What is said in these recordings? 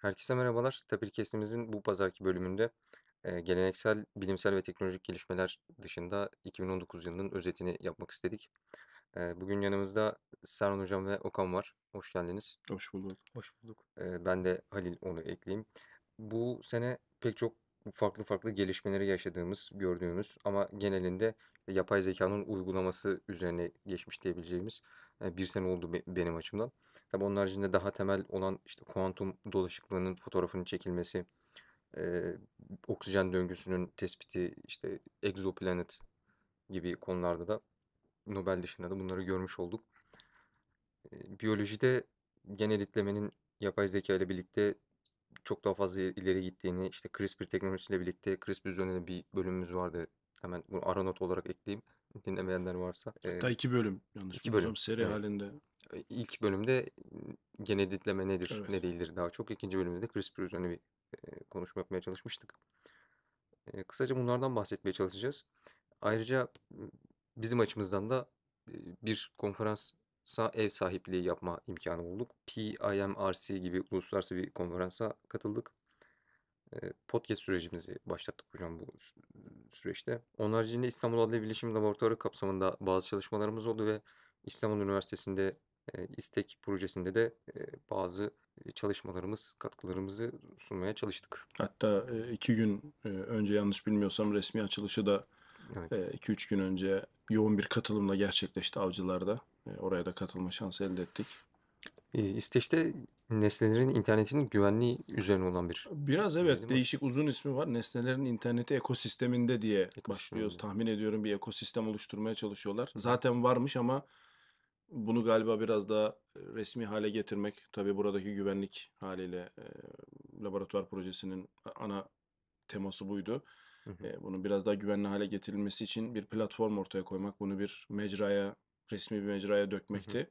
Herkese merhabalar. Tapir Kesimizin bu pazarki bölümünde geleneksel bilimsel ve teknolojik gelişmeler dışında 2019 yılının özetini yapmak istedik. bugün yanımızda Serhan Hocam ve Okan var. Hoş geldiniz. Hoş bulduk. Hoş bulduk. ben de Halil onu ekleyeyim. Bu sene pek çok farklı farklı gelişmeleri yaşadığımız, gördüğümüz ama genelinde yapay zekanın uygulaması üzerine geçmiş diyebileceğimiz bir sene oldu benim açımdan. Tabi onun haricinde daha temel olan işte kuantum dolaşıklığının fotoğrafının çekilmesi, e, oksijen döngüsünün tespiti, işte exoplanet gibi konularda da Nobel dışında da bunları görmüş olduk. E, biyolojide gen editlemenin yapay zeka ile birlikte çok daha fazla ileri gittiğini, işte CRISPR teknolojisiyle birlikte CRISPR üzerine bir bölümümüz vardı. Hemen bunu ara not olarak ekleyeyim dinlemeyenler varsa. E, Hatta iki bölüm yanlış iki bölüm. seri Evet. halinde. İlk bölümde gene ditleme nedir, Evet. ne değildir daha çok. ikinci bölümde de CRISPR üzerine bir e, konuşma yapmaya çalışmıştık. E, kısaca bunlardan bahsetmeye çalışacağız. Ayrıca bizim açımızdan da e, bir konferansa ev sahipliği yapma imkanı bulduk. PIMRC gibi uluslararası bir konferansa katıldık podcast sürecimizi başlattık hocam bu süreçte. Onun haricinde İstanbul Adli Bilişim Laboratuvarı kapsamında bazı çalışmalarımız oldu ve İstanbul Üniversitesi'nde İSTEK projesinde de bazı çalışmalarımız, katkılarımızı sunmaya çalıştık. Hatta iki gün önce yanlış bilmiyorsam resmi açılışı da 2 evet. İki, üç gün önce yoğun bir katılımla gerçekleşti avcılarda. Oraya da katılma şansı elde ettik. İsteş'te Nesnelerin internetinin güvenliği üzerine olan bir. Biraz evet Bilmiyorum. değişik uzun ismi var. Nesnelerin interneti ekosisteminde diye Ekosisteminde. başlıyoruz. Tahmin ediyorum bir ekosistem oluşturmaya çalışıyorlar. Zaten varmış ama bunu galiba biraz daha e, resmi hale getirmek tabii buradaki güvenlik haliyle e, laboratuvar projesinin ana teması buydu. E, bunu biraz daha güvenli hale getirilmesi için bir platform ortaya koymak, bunu bir mecraya, resmi bir mecraya dökmekti. Hı hı.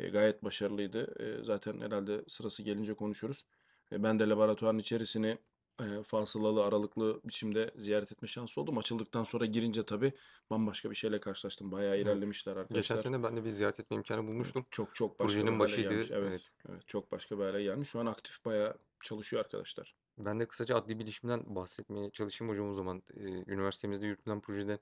E, gayet başarılıydı. E, zaten herhalde sırası gelince konuşuruz. E, ben de laboratuvarın içerisini e, fasılalı, aralıklı biçimde ziyaret etme şansı oldum. Açıldıktan sonra girince tabii bambaşka bir şeyle karşılaştım. Bayağı ilerlemişler evet. arkadaşlar. Geçen sene ben de bir ziyaret etme imkanı bulmuştum. Çok çok başka Projenin bir başıydı. Evet, evet. evet. Çok başka bir hale gelmiş. Şu an aktif bayağı çalışıyor arkadaşlar. Ben de kısaca adli bilişimden bahsetmeye çalışayım hocam o zaman. Ee, üniversitemizde yürütülen projede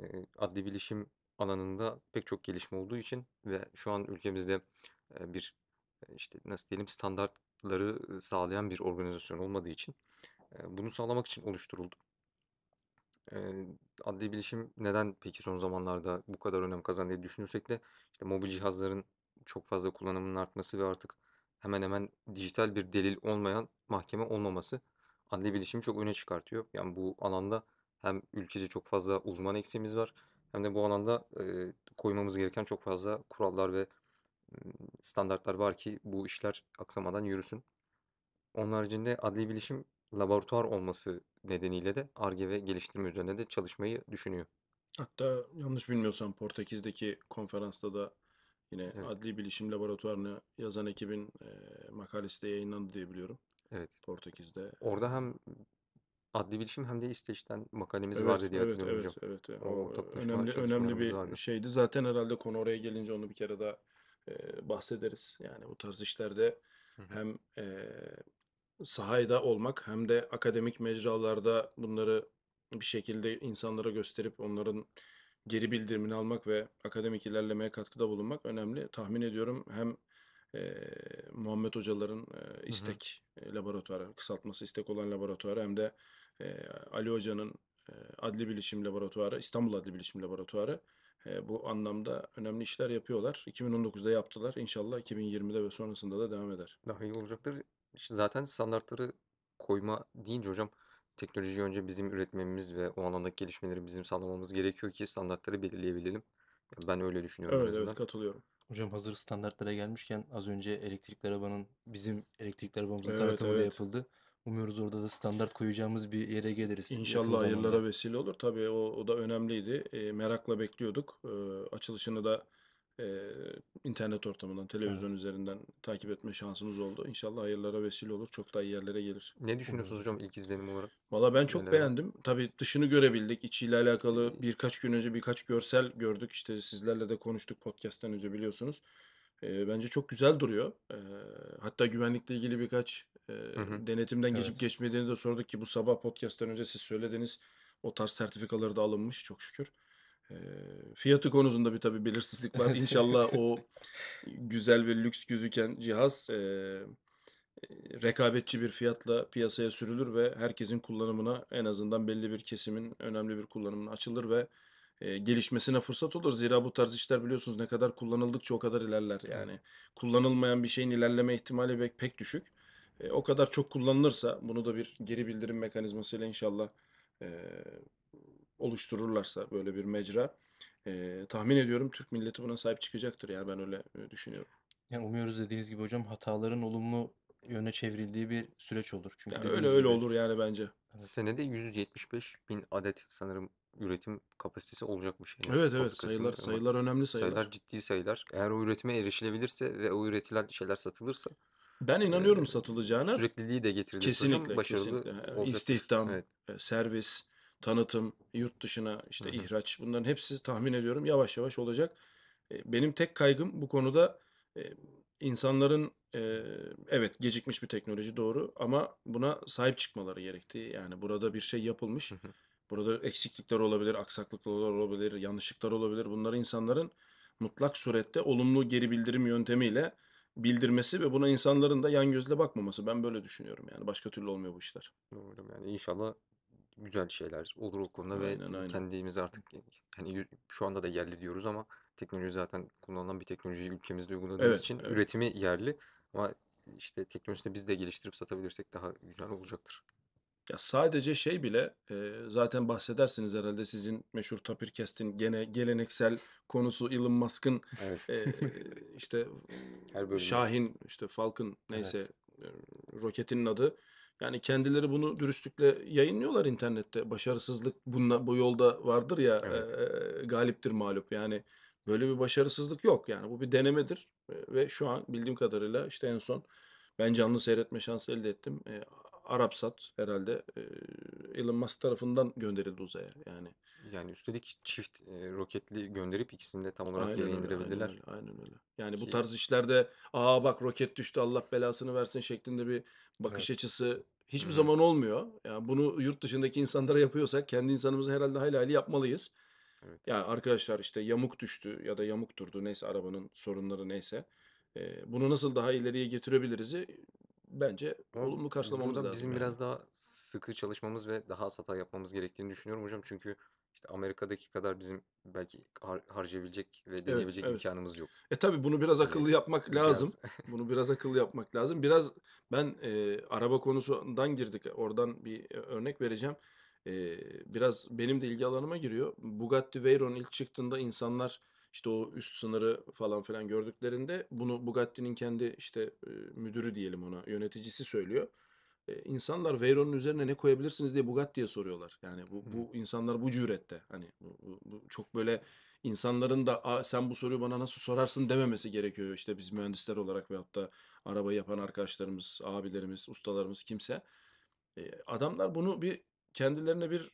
e, adli bilişim alanında pek çok gelişme olduğu için ve şu an ülkemizde bir işte nasıl diyelim standartları sağlayan bir organizasyon olmadığı için bunu sağlamak için oluşturuldu. Adli bilişim neden peki son zamanlarda bu kadar önem kazandı diye düşünürsek de işte mobil cihazların çok fazla kullanımının artması ve artık hemen hemen dijital bir delil olmayan mahkeme olmaması adli bilişimi çok öne çıkartıyor. Yani bu alanda hem ülkece çok fazla uzman eksiğimiz var hem de bu alanda koymamız gereken çok fazla kurallar ve standartlar var ki bu işler aksamadan yürüsün. Onun haricinde adli bilişim laboratuvar olması nedeniyle de ARGE ve geliştirme üzerine de çalışmayı düşünüyor. Hatta yanlış bilmiyorsam Portekiz'deki konferansta da yine evet. adli bilişim laboratuvarını yazan ekibin e, makalesi de yayınlandı diye biliyorum. Evet. Portekiz'de. Orada hem Adli Bilişim hem de İsveç'ten makalemiz Evet, vardı diye evet, hatırlıyorum evet, hocam. evet. evet. O O ortaklaşma önemli önemli bir vardı. şeydi. Zaten herhalde konu oraya gelince onu bir kere daha e, bahsederiz. Yani bu tarz işlerde Hı hı. hem e, sahada olmak hem de akademik mecralarda bunları bir şekilde insanlara gösterip onların geri bildirimini almak ve akademik ilerlemeye katkıda bulunmak önemli. Tahmin ediyorum hem e, Muhammed Hocaların e, Hı hı. istek laboratuvarı, kısaltması istek olan laboratuvarı hem de e, Ali Hoca'nın e, Adli Bilişim Laboratuvarı, İstanbul Adli Bilişim Laboratuvarı e, bu anlamda önemli işler yapıyorlar. 2019'da yaptılar. İnşallah 2020'de ve sonrasında da devam eder. Daha iyi olacaktır. zaten standartları koyma deyince hocam teknolojiyi önce bizim üretmemiz ve o alandaki gelişmeleri bizim sağlamamız gerekiyor ki standartları belirleyebilelim. Ben öyle düşünüyorum. Evet, evet katılıyorum. Hocam hazır standartlara gelmişken az önce elektrikli arabanın bizim elektrikli arabamızın evet, tanıtımı evet. da yapıldı. Umuyoruz orada da standart koyacağımız bir yere geliriz. İnşallah hayırlara vesile olur. Tabii o, o da önemliydi. E, merakla bekliyorduk. E, açılışını da e, internet ortamından, televizyon evet. üzerinden takip etme şansımız oldu. İnşallah hayırlara vesile olur. Çok daha iyi yerlere gelir. Ne düşünüyorsunuz hocam ilk izlenim olarak? Valla ben çok Neler? beğendim. Tabii dışını görebildik. İçiyle alakalı ee, birkaç gün önce birkaç görsel gördük. İşte sizlerle de konuştuk podcast'ten önce biliyorsunuz. E, bence çok güzel duruyor. E, hatta güvenlikle ilgili birkaç e, Hı hı. denetimden geçip Evet. geçmediğini de sorduk ki bu sabah podcast'ten önce siz söylediniz. O tarz sertifikaları da alınmış çok şükür. E, fiyatı konusunda bir tabii belirsizlik var. İnşallah o güzel ve lüks gözüken cihaz e, rekabetçi bir fiyatla piyasaya sürülür ve herkesin kullanımına en azından belli bir kesimin önemli bir kullanımına açılır ve e, gelişmesine fırsat olur. Zira bu tarz işler biliyorsunuz ne kadar kullanıldıkça o kadar ilerler. Yani kullanılmayan bir şeyin ilerleme ihtimali pek, düşük. E, o kadar çok kullanılırsa bunu da bir geri bildirim mekanizmasıyla inşallah e, oluştururlarsa böyle bir mecra tahmin ediyorum Türk milleti buna sahip çıkacaktır. Yani ben öyle düşünüyorum. Yani umuyoruz dediğiniz gibi hocam hataların olumlu yöne çevrildiği bir süreç olur. Çünkü yani öyle öyle gibi, olur yani bence. Evet. Senede 175 bin adet sanırım üretim kapasitesi olacakmış. Henüz. Evet evet sayılar sayılar önemli sayılar. Sayılar ciddi sayılar. Eğer o üretime erişilebilirse ve o üretilen şeyler satılırsa ben e, inanıyorum e, satılacağına. Sürekliliği de getirdi. Kesinlikle, hocam, başarılı kesinlikle. İstihdam, evet. E, servis, tanıtım, yurt dışına işte Hı-hı. ihraç bunların hepsi tahmin ediyorum yavaş yavaş olacak. E, benim tek kaygım bu konuda insanların evet gecikmiş bir teknoloji doğru ama buna sahip çıkmaları gerektiği. Yani burada bir şey yapılmış. Hı-hı. Burada eksiklikler olabilir, aksaklıklar olabilir, yanlışlıklar olabilir. Bunları insanların mutlak surette olumlu geri bildirim yöntemiyle bildirmesi ve buna insanların da yan gözle bakmaması. Ben böyle düşünüyorum yani. Başka türlü olmuyor bu işler. Umarım yani inşallah güzel şeyler olur o konuda aynen, ve aynen. kendimiz artık hani şu anda da yerli diyoruz ama teknoloji zaten kullanılan bir teknolojiyi ülkemizde uyguladığımız evet, için evet. üretimi yerli ama işte teknolojisini biz de geliştirip satabilirsek daha güzel olacaktır. Ya sadece şey bile e, zaten bahsedersiniz herhalde sizin meşhur Tapir Kestin gene geleneksel konusu Elon Musk'ın evet. e, işte Şahin işte Falcon neyse evet. roketinin adı. Yani kendileri bunu dürüstlükle yayınlıyorlar internette. Başarısızlık bunla bu yolda vardır ya evet. e, galiptir mağlup. Yani böyle bir başarısızlık yok. Yani bu bir denemedir e, ve şu an bildiğim kadarıyla işte en son ben canlı seyretme şansı elde ettim. E, Arapsat herhalde Elon Musk tarafından gönderildi uzaya yani. Yani üstelik çift e, roketli gönderip ikisini de tam olarak aynen yere öyle, indirebilirler. Aynen öyle, aynen öyle. Yani Ki... bu şey tarz işlerde aa bak roket düştü Allah belasını versin şeklinde bir bakış evet. açısı hiçbir hı zaman olmuyor. Yani bunu yurt dışındaki insanlara yapıyorsak kendi insanımızı herhalde hayli hayli yapmalıyız. Evet. Yani arkadaşlar işte yamuk düştü ya da yamuk durdu neyse arabanın sorunları neyse. E, bunu nasıl daha ileriye getirebiliriz bence Ama olumlu karşılamamız burada lazım. Bizim yani. biraz daha sıkı çalışmamız ve daha az hata yapmamız gerektiğini düşünüyorum hocam. Çünkü işte Amerika'daki kadar bizim belki har- harcayabilecek ve deneyebilecek evet. imkanımız yok. E tabi bunu biraz hani akıllı yani, yapmak biraz... lazım. bunu biraz akıllı yapmak lazım. Biraz ben e, araba konusundan girdik. Oradan bir e, örnek vereceğim. E, biraz benim de ilgi alanıma giriyor. Bugatti Veyron ilk çıktığında insanlar işte o üst sınırı falan filan gördüklerinde bunu Bugatti'nin kendi işte müdürü diyelim ona yöneticisi söylüyor. E, insanlar Veyron'un üzerine ne koyabilirsiniz diye Bugatti'ye soruyorlar. Yani bu, bu insanlar bu cürette. Hani bu, bu, bu çok böyle insanların da sen bu soruyu bana nasıl sorarsın dememesi gerekiyor. İşte biz mühendisler olarak veyahut da arabayı yapan arkadaşlarımız, abilerimiz, ustalarımız kimse. E, adamlar bunu bir kendilerine bir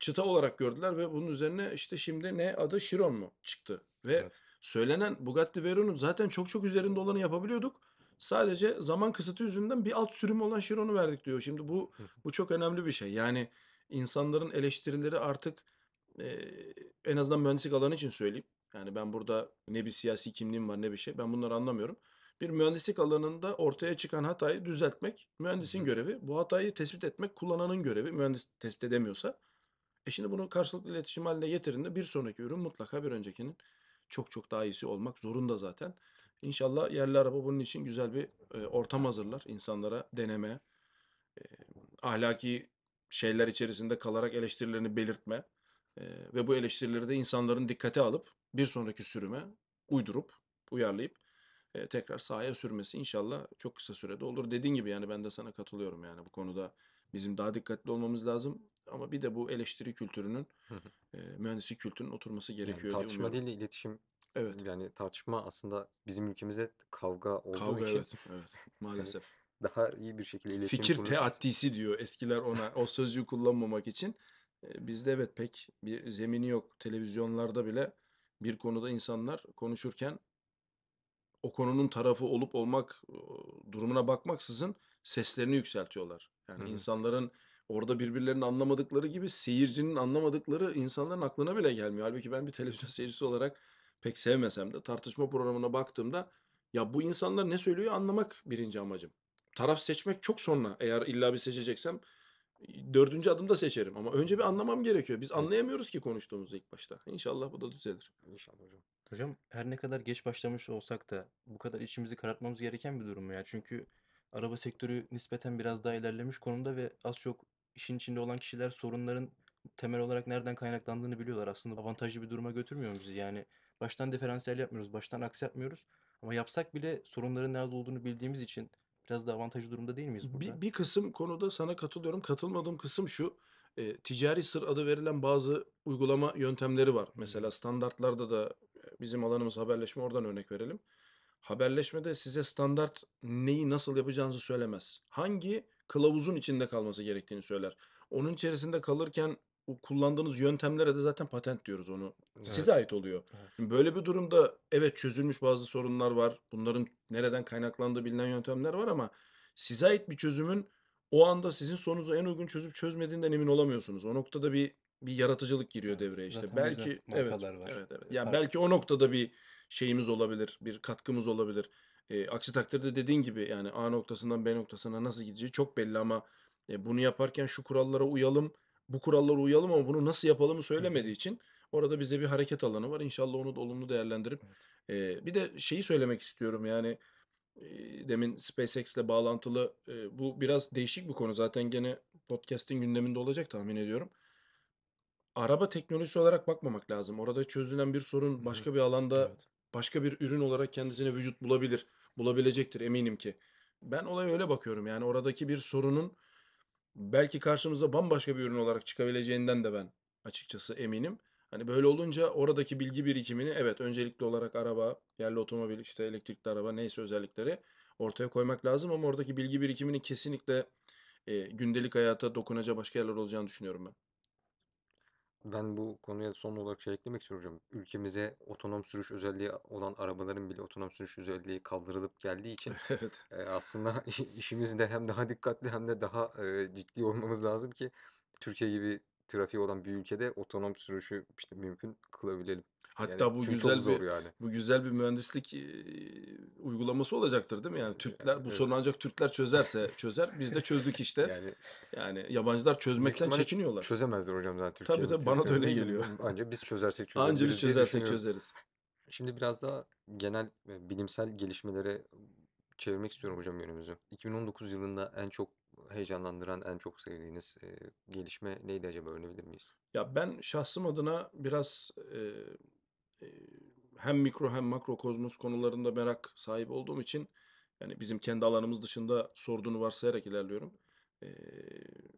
çıta olarak gördüler ve bunun üzerine işte şimdi ne adı Chiron mu çıktı. Ve evet. söylenen Bugatti Veyron'un zaten çok çok üzerinde olanı yapabiliyorduk. Sadece zaman kısıtı yüzünden bir alt sürüm olan Chiron'u verdik diyor. Şimdi bu bu çok önemli bir şey. Yani insanların eleştirileri artık e, en azından mühendislik alanı için söyleyeyim. Yani ben burada ne bir siyasi kimliğim var ne bir şey. Ben bunları anlamıyorum bir mühendislik alanında ortaya çıkan hatayı düzeltmek mühendisin görevi. Bu hatayı tespit etmek kullananın görevi. Mühendis tespit edemiyorsa. E şimdi bunu karşılıklı iletişim haline getirinde bir sonraki ürün mutlaka bir öncekinin çok çok daha iyisi olmak zorunda zaten. İnşallah yerli araba bunun için güzel bir e, ortam hazırlar. insanlara deneme, e, ahlaki şeyler içerisinde kalarak eleştirilerini belirtme e, ve bu eleştirileri de insanların dikkate alıp bir sonraki sürüme uydurup, uyarlayıp e, tekrar sahaya sürmesi inşallah çok kısa sürede olur. Dediğin gibi yani ben de sana katılıyorum yani bu konuda bizim daha dikkatli olmamız lazım. Ama bir de bu eleştiri kültürünün, e, mühendislik kültürünün oturması gerekiyor. Yani tartışma değil de iletişim Evet. Yani tartışma aslında bizim ülkemizde kavga olduğu kavga, için. evet, evet. Maalesef. daha iyi bir şekilde iletişim Fikir kurulması. teattisi diyor eskiler ona o sözcüğü kullanmamak için. E, bizde evet pek bir zemini yok. Televizyonlarda bile bir konuda insanlar konuşurken o konunun tarafı olup olmak durumuna bakmaksızın seslerini yükseltiyorlar. Yani Hı-hı. insanların orada birbirlerini anlamadıkları gibi seyircinin anlamadıkları insanların aklına bile gelmiyor. Halbuki ben bir televizyon seyircisi olarak pek sevmesem de tartışma programına baktığımda ya bu insanlar ne söylüyor anlamak birinci amacım. Taraf seçmek çok sonra eğer illa bir seçeceksem dördüncü adımda seçerim. Ama önce bir anlamam gerekiyor. Biz anlayamıyoruz ki konuştuğumuzu ilk başta. İnşallah bu da düzelir. İnşallah hocam. Hocam her ne kadar geç başlamış olsak da bu kadar içimizi karartmamız gereken bir durum mu ya. Çünkü araba sektörü nispeten biraz daha ilerlemiş konumda ve az çok işin içinde olan kişiler sorunların temel olarak nereden kaynaklandığını biliyorlar. Aslında avantajlı bir duruma götürmüyor bizi. Yani baştan diferansiyel yapmıyoruz, baştan aks yapmıyoruz. Ama yapsak bile sorunların nerede olduğunu bildiğimiz için Biraz da avantajlı durumda değil miyiz burada? Bir, bir kısım konuda sana katılıyorum. Katılmadığım kısım şu. E, ticari sır adı verilen bazı uygulama yöntemleri var. Mesela standartlarda da e, bizim alanımız haberleşme oradan örnek verelim. Haberleşmede size standart neyi nasıl yapacağınızı söylemez. Hangi kılavuzun içinde kalması gerektiğini söyler. Onun içerisinde kalırken o kullandığınız yöntemlere de zaten patent diyoruz onu. Evet. Size ait oluyor. Evet. Şimdi böyle bir durumda evet çözülmüş bazı sorunlar var. Bunların nereden kaynaklandığı bilinen yöntemler var ama size ait bir çözümün o anda sizin sorunuzu en uygun çözüp çözmediğinden emin olamıyorsunuz. O noktada bir bir yaratıcılık giriyor evet, devreye işte. Belki evet, var. evet evet. Yani Pardon. belki o noktada bir şeyimiz olabilir, bir katkımız olabilir. E, aksi takdirde dediğin gibi yani A noktasından B noktasına nasıl gideceği çok belli ama e, bunu yaparken şu kurallara uyalım bu kurallara uyalım ama bunu nasıl yapalımı söylemediği için orada bize bir hareket alanı var. İnşallah onu da olumlu değerlendirip e, bir de şeyi söylemek istiyorum yani e, demin ile bağlantılı e, bu biraz değişik bir konu. Zaten gene podcast'in gündeminde olacak tahmin ediyorum. Araba teknolojisi olarak bakmamak lazım. Orada çözülen bir sorun başka bir alanda evet. başka bir ürün olarak kendisine vücut bulabilir. Bulabilecektir eminim ki. Ben olaya öyle bakıyorum. Yani oradaki bir sorunun belki karşımıza bambaşka bir ürün olarak çıkabileceğinden de ben açıkçası eminim. Hani böyle olunca oradaki bilgi birikimini evet öncelikli olarak araba, yerli otomobil, işte elektrikli araba neyse özellikleri ortaya koymak lazım ama oradaki bilgi birikimini kesinlikle e, gündelik hayata dokunacağı başka yerler olacağını düşünüyorum ben ben bu konuya son olarak şey eklemek istiyorum hocam. Ülkemize otonom sürüş özelliği olan arabaların bile otonom sürüş özelliği kaldırılıp geldiği için evet. e, aslında işimizde hem daha dikkatli hem de daha e, ciddi olmamız lazım ki Türkiye gibi trafiği olan bir ülkede otonom sürüşü işte mümkün kılabilelim. Hatta yani bu güzel bir yani. bu güzel bir mühendislik uygulaması olacaktır değil mi? Yani Türkler bu evet. sorunu ancak Türkler çözerse çözer. Biz de çözdük işte. yani, yani yabancılar çözmekten çekiniyorlar. Çözemezler hocam zaten Türkiye'nin. Tabii tabii bana da öyle geliyor. Ancak biz çözersek çözeriz. Ancak biz çözersek çözeriz. Şimdi biraz daha genel bilimsel gelişmelere çevirmek istiyorum hocam yönümüzü. 2019 yılında en çok heyecanlandıran, en çok sevdiğiniz e, gelişme neydi acaba öğrenebilir miyiz? Ya ben şahsım adına biraz e, hem mikro hem makro kozmos konularında merak sahibi olduğum için yani bizim kendi alanımız dışında sorduğunu varsayarak ilerliyorum. Ee,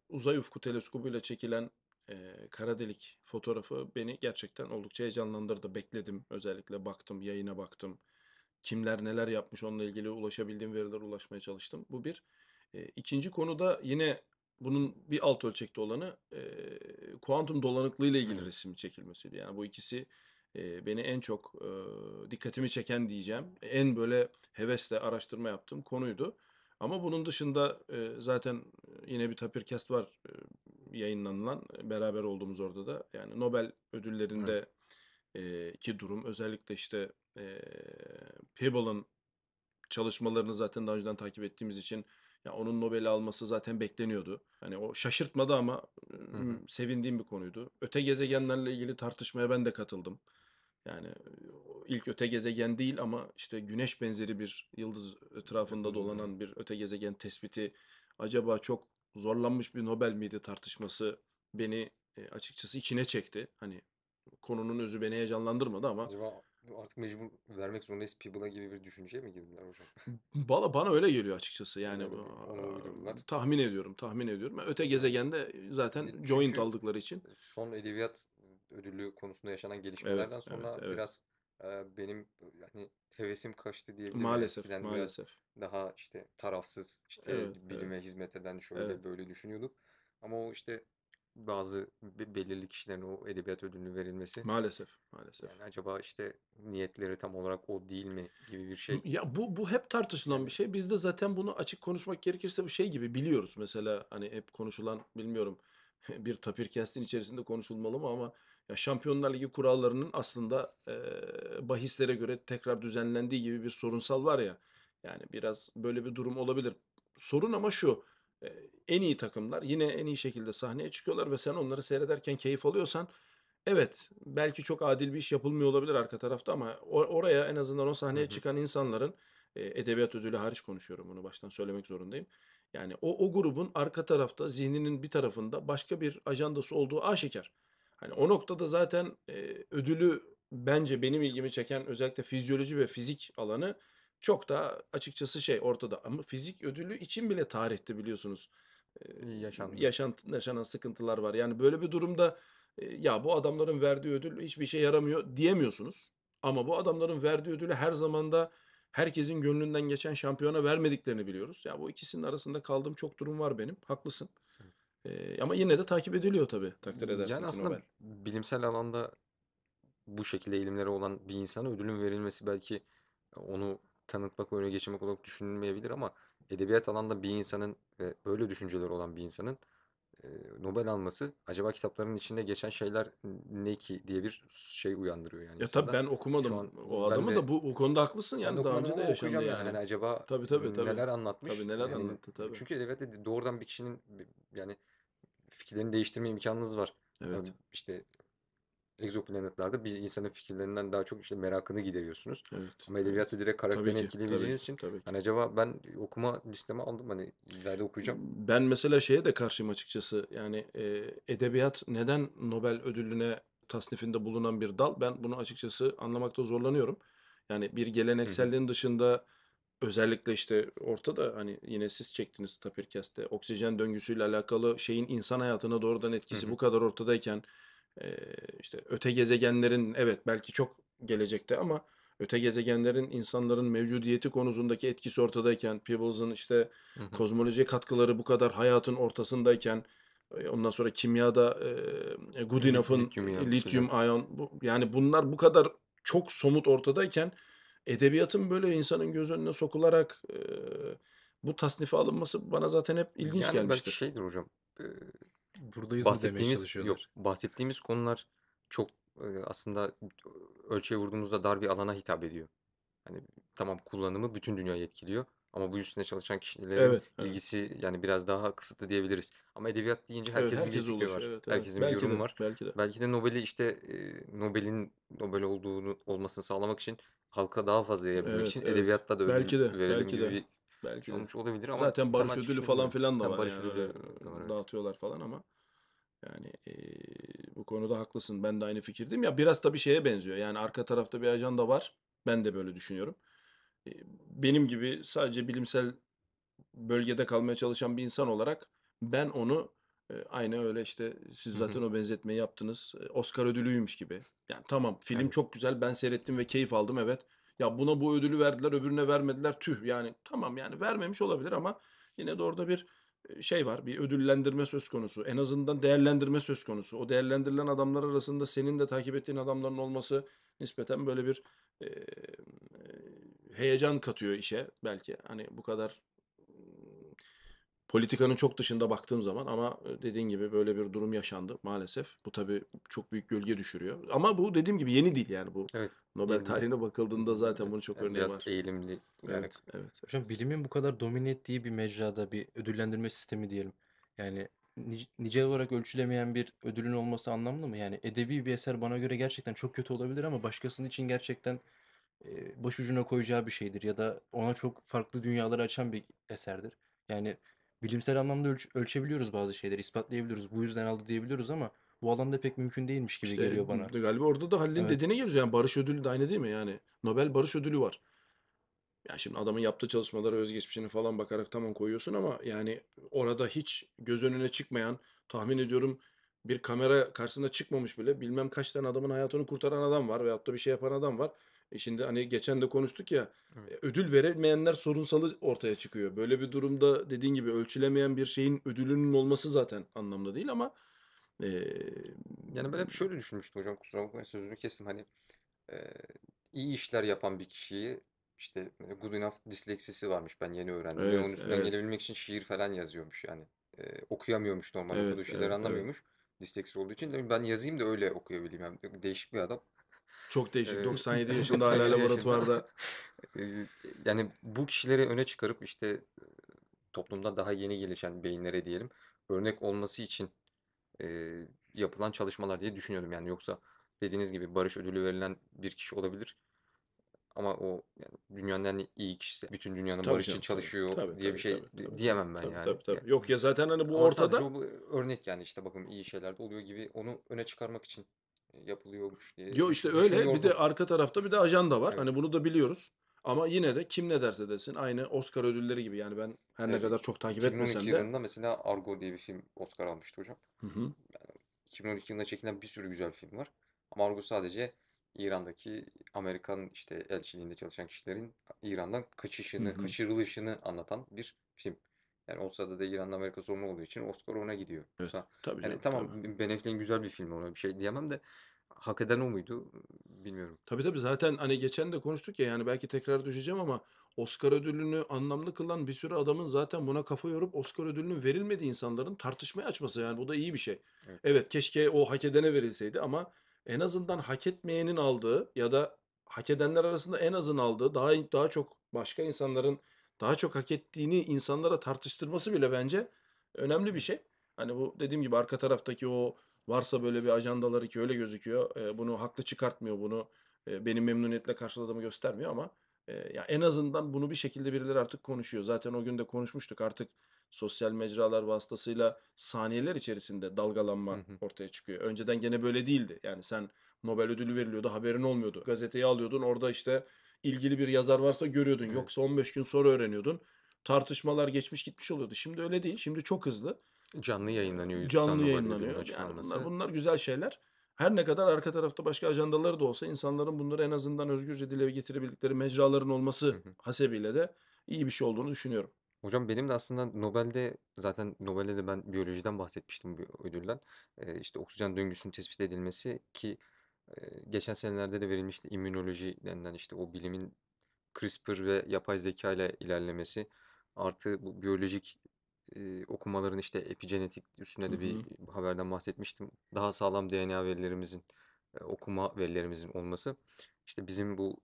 uzay ufku teleskobuyla çekilen e, kara delik fotoğrafı beni gerçekten oldukça heyecanlandırdı. Bekledim özellikle baktım yayına baktım. Kimler neler yapmış onunla ilgili ulaşabildiğim verilere ulaşmaya çalıştım. Bu bir. E, ikinci konuda yine bunun bir alt ölçekte olanı e, kuantum dolanıklığı ile ilgili resim çekilmesiydi. Yani bu ikisi e, beni en çok e, dikkatimi çeken diyeceğim, en böyle hevesle araştırma yaptığım konuydu. Ama bunun dışında e, zaten yine bir Tapirkest var e, yayınlanılan, beraber olduğumuz orada da. Yani Nobel ödüllerinde evet. e, ki durum özellikle işte e, Pebble'ın çalışmalarını zaten daha önceden takip ettiğimiz için ya onun Nobel'i alması zaten bekleniyordu. Hani o şaşırtmadı ama hı hı. sevindiğim bir konuydu. Öte gezegenlerle ilgili tartışmaya ben de katıldım. Yani ilk öte gezegen değil ama işte güneş benzeri bir yıldız etrafında dolanan bir öte gezegen tespiti acaba çok zorlanmış bir Nobel miydi tartışması beni e, açıkçası içine çekti. Hani konunun özü beni heyecanlandırmadı ama. Acaba artık mecbur vermek zorundayız Peeble'a gibi bir düşünceye mi girdiler hocam? Bana, bana öyle geliyor açıkçası yani. tahmin ediyorum, tahmin ediyorum. Öte gezegende zaten e, Çünkü joint aldıkları için. Son edebiyat ödülü konusunda yaşanan gelişmelerden Evet, sonra evet, evet. biraz e, benim yani hevesim kaçtı diyebilirim. Maalesef, Eskiden biraz daha işte tarafsız işte Evet, bilime evet. hizmet eden şöyle Evet. böyle düşünüyorduk. Ama o işte bazı belirli kişilerin o edebiyat ödülünü verilmesi Maalesef, maalesef. yani acaba işte niyetleri tam olarak o değil mi gibi bir şey. Ya bu bu hep tartışılan bir şey. Biz de zaten bunu açık konuşmak gerekirse bu şey gibi biliyoruz mesela hani hep konuşulan bilmiyorum bir tapir kestin içerisinde konuşulmalı mı ama ya Şampiyonlar Ligi kurallarının aslında e, bahislere göre tekrar düzenlendiği gibi bir sorunsal var ya. Yani biraz böyle bir durum olabilir. Sorun ama şu. E, en iyi takımlar yine en iyi şekilde sahneye çıkıyorlar ve sen onları seyrederken keyif alıyorsan evet belki çok adil bir iş yapılmıyor olabilir arka tarafta ama or- oraya en azından o sahneye hı hı. çıkan insanların e, edebiyat ödülü hariç konuşuyorum bunu baştan söylemek zorundayım. Yani o, o grubun arka tarafta zihninin bir tarafında başka bir ajandası olduğu aşikar. Hani o noktada zaten e, ödülü bence benim ilgimi çeken özellikle fizyoloji ve fizik alanı çok daha açıkçası şey ortada. Ama fizik ödülü için bile tarihte biliyorsunuz e, Yaşan, yaşanan sıkıntılar var. Yani böyle bir durumda e, ya bu adamların verdiği ödül hiçbir işe yaramıyor diyemiyorsunuz. Ama bu adamların verdiği ödülü her zaman da herkesin gönlünden geçen şampiyona vermediklerini biliyoruz. Ya bu ikisinin arasında kaldığım çok durum var benim. Haklısın ama yine de takip ediliyor tabii takdir edersin Yani aslında Nobel. bilimsel alanda bu şekilde eğilimleri olan bir insana ödülün verilmesi belki onu tanıtmak, öne geçirmek olarak düşünülmeyebilir ama edebiyat alanda bir insanın ve böyle düşünceleri olan bir insanın Nobel alması acaba kitaplarının içinde geçen şeyler ne ki diye bir şey uyandırıyor yani. Ya tabii ben okumadım an o adamı de- da bu, bu konuda haklısın yani daha önce de yaşandı okuyacağım yani. yani. Hani acaba Tabii tabii tabii. neler anlatmış? Tabii neler Yani anlattı tabii. Çünkü edebiyat doğrudan bir kişinin yani fikirlerini değiştirme imkanınız var. Evet. Yani işte egzoplanetlerde bir insanın fikirlerinden daha çok işte merakını gideriyorsunuz. Evet. Ama edebiyatta direkt karakterini ki, etkileyebileceğiniz için tabii ki. hani acaba ben okuma listeme aldım hani ileride okuyacağım. Ben mesela şeye de karşıyım açıkçası. Yani e, edebiyat neden Nobel ödülüne tasnifinde bulunan bir dal? Ben bunu açıkçası anlamakta zorlanıyorum. Yani bir gelenekselliğin Hı. dışında özellikle işte ortada hani yine siz çektiniz Tapirkes'te oksijen döngüsüyle alakalı şeyin insan hayatına doğrudan etkisi Hı-hı. bu kadar ortadayken e, işte öte gezegenlerin evet belki çok gelecekte ama öte gezegenlerin insanların mevcudiyeti konusundaki etkisi ortadayken Peebles'ın işte Hı-hı. kozmolojiye katkıları bu kadar hayatın ortasındayken Ondan sonra kimyada e, Goodenough'ın lityum ayon bu, yani bunlar bu kadar çok somut ortadayken edebiyatın böyle insanın göz önüne sokularak e, bu tasnife alınması bana zaten hep ilginç yani gelmiştir. Belki şeydir hocam. E, Buradayız bahsettiğimiz, Yok, bahsettiğimiz konular çok e, aslında ölçüye vurduğumuzda dar bir alana hitap ediyor. Hani tamam kullanımı bütün dünyayı etkiliyor ama bu üstüne çalışan kişilerin evet, evet. ilgisi yani biraz daha kısıtlı diyebiliriz. Ama edebiyat deyince herkesin evet, herkes bir fikri var. Evet, evet. Herkesin belki bir yorumu var. Belki de. Belki de Nobel'i işte Nobel'in Nobel olduğunu olmasını sağlamak için halka daha fazla yayabilmek evet, için evet. edebiyatta da belki de, verelim belki gibi de. Belki şey olmuş de. olabilir ama zaten barış ödülü falan filan da var. Barış yani. ödülü evet. dağıtıyorlar falan ama yani e, bu konuda haklısın. Ben de aynı fikirdim. Ya biraz da bir şeye benziyor. Yani arka tarafta bir ajanda var. Ben de böyle düşünüyorum benim gibi sadece bilimsel bölgede kalmaya çalışan bir insan olarak ben onu aynı öyle işte siz zaten o benzetmeyi yaptınız. Oscar ödülüymüş gibi. Yani tamam film evet. çok güzel ben seyrettim ve keyif aldım evet. Ya buna bu ödülü verdiler öbürüne vermediler tüh yani tamam yani vermemiş olabilir ama yine de orada bir şey var bir ödüllendirme söz konusu en azından değerlendirme söz konusu o değerlendirilen adamlar arasında senin de takip ettiğin adamların olması nispeten böyle bir e, heyecan katıyor işe belki. Hani bu kadar politikanın çok dışında baktığım zaman ama dediğin gibi böyle bir durum yaşandı maalesef. Bu tabi çok büyük gölge düşürüyor. Ama bu dediğim gibi yeni değil yani bu. Evet. Nobel yeni. tarihine bakıldığında zaten evet, bunu çok yani örneği biraz var. eğilimli. Yani. Evet, evet. Hocam bilimin bu kadar domine ettiği bir mecrada bir ödüllendirme sistemi diyelim. Yani nicel olarak ölçülemeyen bir ödülün olması anlamlı mı? Yani edebi bir eser bana göre gerçekten çok kötü olabilir ama başkasının için gerçekten e, başucuna koyacağı bir şeydir ya da ona çok farklı dünyaları açan bir eserdir. Yani bilimsel anlamda ölç ölçebiliyoruz bazı şeyleri, ispatlayabiliyoruz. Bu yüzden aldı diyebiliyoruz ama bu alanda pek mümkün değilmiş gibi İşte geliyor bana. galiba orada da Halil'in Evet. dediğine geliyor Yani barış ödülü de aynı değil mi? Yani Nobel Barış Ödülü var. Yani şimdi adamın yaptığı çalışmalara özgeçmişini falan bakarak tamam koyuyorsun ama yani orada hiç göz önüne çıkmayan tahmin ediyorum bir kamera karşısında çıkmamış bile bilmem kaç tane adamın hayatını kurtaran adam var veyahut da bir şey yapan adam var. E şimdi hani geçen de konuştuk ya evet. E, ödül veremeyenler sorunsalı ortaya çıkıyor. Böyle bir durumda dediğin gibi ölçülemeyen bir şeyin ödülünün olması zaten anlamda değil ama e... yani ben hep şöyle düşünmüştüm hocam kusura bakmayın sözünü kesin hani e, iyi işler yapan bir kişiyi işte e, Good Enough disleksisi varmış ben yeni öğrendim. Evet, Ve onun üstünden evet. gelebilmek için şiir falan yazıyormuş yani. E, okuyamıyormuş normal evet, okuduğu şeyleri evet, anlamıyormuş. Evet. Disleksi olduğu için ben yazayım da öyle okuyabileyim. Yani değişik bir adam. Çok değişik. 97 ee, yaşında hala laboratuvarda. Ee, yani bu kişileri öne çıkarıp işte e, toplumda daha yeni gelişen beyinlere diyelim örnek olması için e, yapılan çalışmalar diye düşünüyorum. Yani yoksa dediğiniz gibi barış ödülü verilen bir kişi olabilir. Ama o yani dünyanın en iyi kişisi bütün dünyanın tabii barış için çalışıyor tabii, diye tabii, bir şey tabii, tabii, diyemem ben tabii, yani. Tabii, tabii. Yani, Yok ya zaten hani bu Ama ortada. Sadece bu e, örnek yani işte bakın iyi şeyler de oluyor gibi onu öne çıkarmak için yapılıyormuş diye. Yo işte öyle bir de arka tarafta bir de ajanda var. Evet. Hani bunu da biliyoruz. Ama yine de kim ne derse desin aynı Oscar ödülleri gibi yani ben her evet. ne kadar çok takip etmesem de. 2012 yılında mesela Argo diye bir film Oscar almıştı hocam. Hı hı. Yani 2012 yılında çekilen bir sürü güzel film var. Ama Argo sadece İran'daki Amerikan işte elçiliğinde çalışan kişilerin İran'dan kaçışını, hı hı. kaçırılışını anlatan bir film. Yani olsa da değil Amerika Amerika'sı olduğu için Oscar ona gidiyor. Evet, Sa- tabii yani canım, tamam tabii. Ben Affleck'in güzel bir filmi ona bir şey diyemem de hak eden o muydu bilmiyorum. Tabii tabii zaten hani geçen de konuştuk ya yani belki tekrar düşeceğim ama Oscar ödülünü anlamlı kılan bir sürü adamın zaten buna kafa yorup Oscar ödülünün verilmediği insanların tartışmaya açması yani bu da iyi bir şey. Evet. evet keşke o hak edene verilseydi ama en azından hak etmeyenin aldığı ya da hak edenler arasında en azın aldığı daha daha çok başka insanların daha çok hak ettiğini insanlara tartıştırması bile bence önemli bir şey. Hani bu dediğim gibi arka taraftaki o varsa böyle bir ajandaları ki öyle gözüküyor. E, bunu haklı çıkartmıyor bunu. E, benim memnuniyetle karşıladığımı göstermiyor ama e, ya en azından bunu bir şekilde birileri artık konuşuyor. Zaten o gün de konuşmuştuk artık sosyal mecralar vasıtasıyla saniyeler içerisinde dalgalanma hı hı. ortaya çıkıyor. Önceden gene böyle değildi. Yani sen Nobel ödülü veriliyordu haberin olmuyordu. Gazeteyi alıyordun orada işte ilgili bir yazar varsa görüyordun. Evet. Yoksa 15 gün sonra öğreniyordun. Tartışmalar geçmiş gitmiş oluyordu. Şimdi öyle değil. Şimdi çok hızlı. Canlı yayınlanıyor. Canlı yayınlanıyor. Yani bunlar, bunlar güzel şeyler. Her ne kadar arka tarafta başka ajandaları da olsa insanların bunları en azından özgürce dile getirebildikleri mecraların olması hı hı. hasebiyle de iyi bir şey olduğunu düşünüyorum. Hocam benim de aslında Nobel'de zaten Nobel'de de ben biyolojiden bahsetmiştim bu ödülden. Ee, işte oksijen döngüsünün tespit edilmesi ki geçen senelerde de verilmişti immünoloji denilen işte o bilimin CRISPR ve yapay zeka ile ilerlemesi artı bu biyolojik e, okumaların işte epigenetik üstünde de bir hı hı. haberden bahsetmiştim. Daha sağlam DNA verilerimizin, e, okuma verilerimizin olması işte bizim bu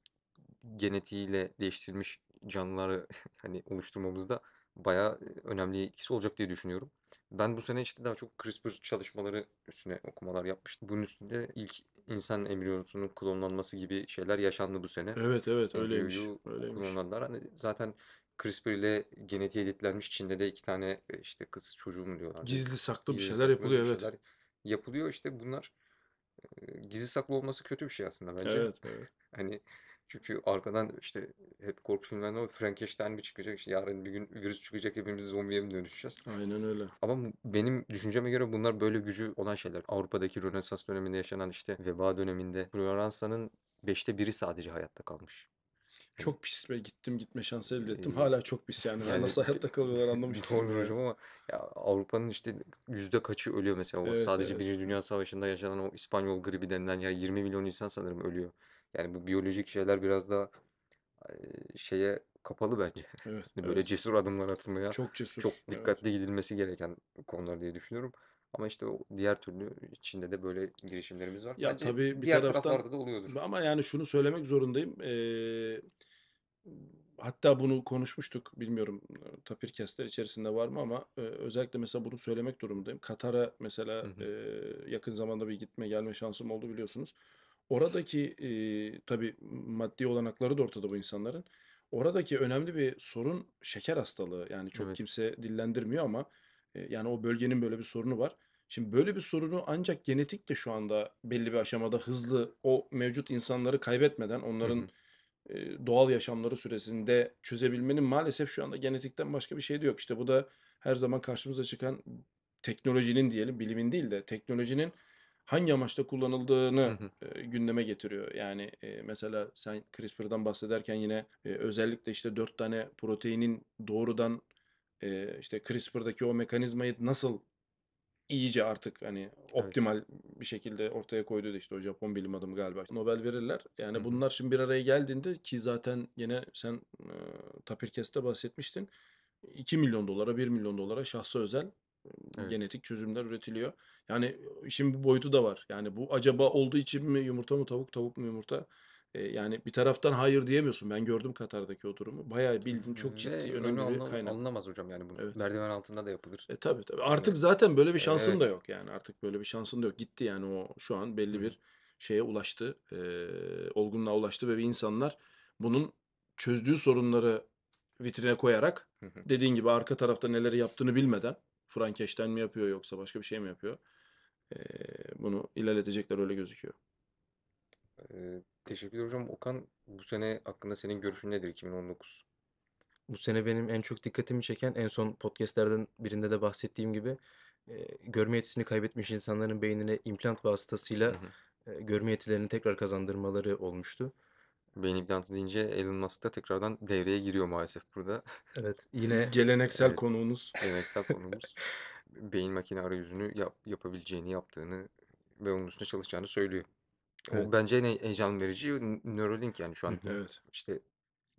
genetiğiyle değiştirilmiş canlıları hani oluşturmamızda bayağı önemli etkisi olacak diye düşünüyorum. Ben bu sene işte daha çok CRISPR çalışmaları üstüne okumalar yapmıştım. Bunun üstünde ilk insan embriyonsunun klonlanması gibi şeyler yaşandı bu sene. Evet evet öyleymiş. öyleymiş. Klonlandılar. Hani zaten CRISPR ile genetiği editlenmiş Çin'de de iki tane e, işte kız çocuğu mu diyorlar. Gizli saklı Gizli bir şeyler yapılıyor bir evet. yapılıyor işte bunlar e, gizli saklı olması kötü bir şey aslında bence. Evet, evet. Hani çünkü arkadan işte hep korku filmlerinde o Frankenstein mi çıkacak? İşte yarın bir gün virüs çıkacak hepimiz zombiye mi dönüşeceğiz? Aynen öyle. Ama benim düşünceme göre bunlar böyle gücü olan şeyler. Avrupa'daki Rönesans döneminde yaşanan işte veba döneminde Floransa'nın beşte biri sadece hayatta kalmış. Hani çok pis ve gittim gitme şansı elde ettim. Ee, Hala çok pis yani. yani nasıl hayatta kalıyorlar anlamıştım. Doğru hocam ama ya Avrupa'nın işte yüzde kaçı ölüyor mesela. O evet, sadece evet. Birinci Dünya Savaşı'nda yaşanan o İspanyol gribi denilen ya 20 milyon insan sanırım ölüyor. Yani bu biyolojik şeyler biraz daha şeye kapalı bence. Evet, hani, Böyle evet. cesur adımlar atılmaya çok cesur. Çok dikkatli evet. gidilmesi gereken konular diye düşünüyorum. Ama işte o diğer türlü içinde de böyle girişimlerimiz var. Ya Bence tabii bir diğer taraftan, taraflarda da oluyordur. Ama yani şunu söylemek zorundayım. Ee, hatta bunu konuşmuştuk bilmiyorum tapir kesler içerisinde var mı ama e, özellikle mesela bunu söylemek durumundayım. Katar'a mesela hı hı. E, yakın zamanda bir gitme gelme şansım oldu biliyorsunuz. Oradaki e, tabii maddi olanakları da ortada bu insanların. Oradaki önemli bir sorun şeker hastalığı. Yani çok Evet. kimse dillendirmiyor ama e, yani o bölgenin böyle bir sorunu var. Şimdi böyle bir sorunu ancak genetik de şu anda belli bir aşamada hızlı o mevcut insanları kaybetmeden onların e, doğal yaşamları süresinde çözebilmenin maalesef şu anda genetikten başka bir şey de yok. İşte bu da her zaman karşımıza çıkan teknolojinin diyelim bilimin değil de teknolojinin hangi amaçta kullanıldığını E, gündeme getiriyor. Yani e, mesela sen CRISPR'dan bahsederken yine e, özellikle işte dört tane proteinin doğrudan e, işte CRISPR'daki o mekanizmayı nasıl iyice artık hani optimal evet. bir şekilde ortaya koydu da işte o Japon bilim adamı galiba Nobel verirler. Yani Hı-hı. bunlar şimdi bir araya geldiğinde ki zaten yine sen e, Tapirkes'te bahsetmiştin. 2 milyon dolara 1 milyon dolara şahsı özel Evet. Genetik çözümler üretiliyor. Yani işin bu boyutu da var. Yani bu acaba olduğu için mi yumurta mı tavuk, tavuk mu yumurta? E, yani bir taraftan hayır diyemiyorsun. Ben gördüm Katar'daki o durumu. Bayağı bildiğin çok ciddi Ve önemli anlam- kaynak. Anlamaz hocam yani bunu. Evet. Merdiven altında da yapılır. E tabii tabii. Artık yani, zaten böyle bir e, şansın evet. da yok yani. Artık böyle bir şansın da yok. Gitti yani o şu an belli Hı. bir şeye ulaştı. E, olgunluğa ulaştı ve bir insanlar bunun çözdüğü sorunları vitrine koyarak dediğin gibi arka tarafta neleri yaptığını bilmeden Frankeş'ten mi yapıyor yoksa başka bir şey mi yapıyor? Ee, bunu ilerletecekler öyle gözüküyor. Ee, teşekkür ederim hocam. Okan bu sene hakkında senin görüşün nedir 2019? Bu sene benim en çok dikkatimi çeken en son podcastlerden birinde de bahsettiğim gibi e, görme yetisini kaybetmiş insanların beynine implant vasıtasıyla hı hı. E, görme yetilerini tekrar kazandırmaları olmuştu beyin implantı deyince Elon Musk da tekrardan devreye giriyor maalesef burada. Evet yine geleneksel evet, konuğumuz. Geleneksel konuğumuz beyin makine arayüzünü yap, yapabileceğini yaptığını ve onun üstüne çalışacağını söylüyor. O evet. bence en heyecan verici Neuralink yani şu an. evet. İşte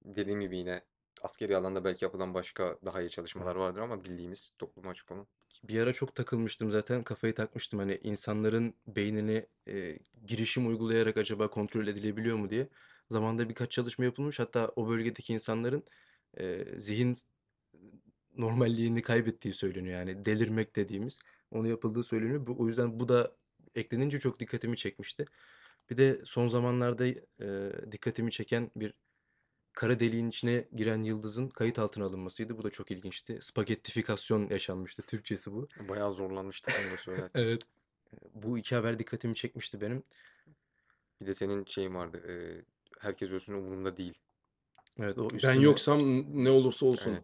dediğim gibi yine askeri alanda belki yapılan başka daha iyi çalışmalar vardır ama bildiğimiz topluma açık olan. Bir ara çok takılmıştım zaten kafayı takmıştım hani insanların beynini e, girişim uygulayarak acaba kontrol edilebiliyor mu diye zamanda birkaç çalışma yapılmış. Hatta o bölgedeki insanların e, zihin normalliğini kaybettiği söyleniyor. Yani delirmek dediğimiz onu yapıldığı söyleniyor. Bu, o yüzden bu da eklenince çok dikkatimi çekmişti. Bir de son zamanlarda e, dikkatimi çeken bir kara deliğin içine giren yıldızın kayıt altına alınmasıydı. Bu da çok ilginçti. Spagettifikasyon yaşanmıştı. Türkçesi bu. Bayağı zorlanmıştı ben de evet. Bu iki haber dikkatimi çekmişti benim. Bir de senin şeyin vardı. E, herkes ölsün umurumda değil. Evet o üstüne... Ben yoksam ne olursa olsun. Yani,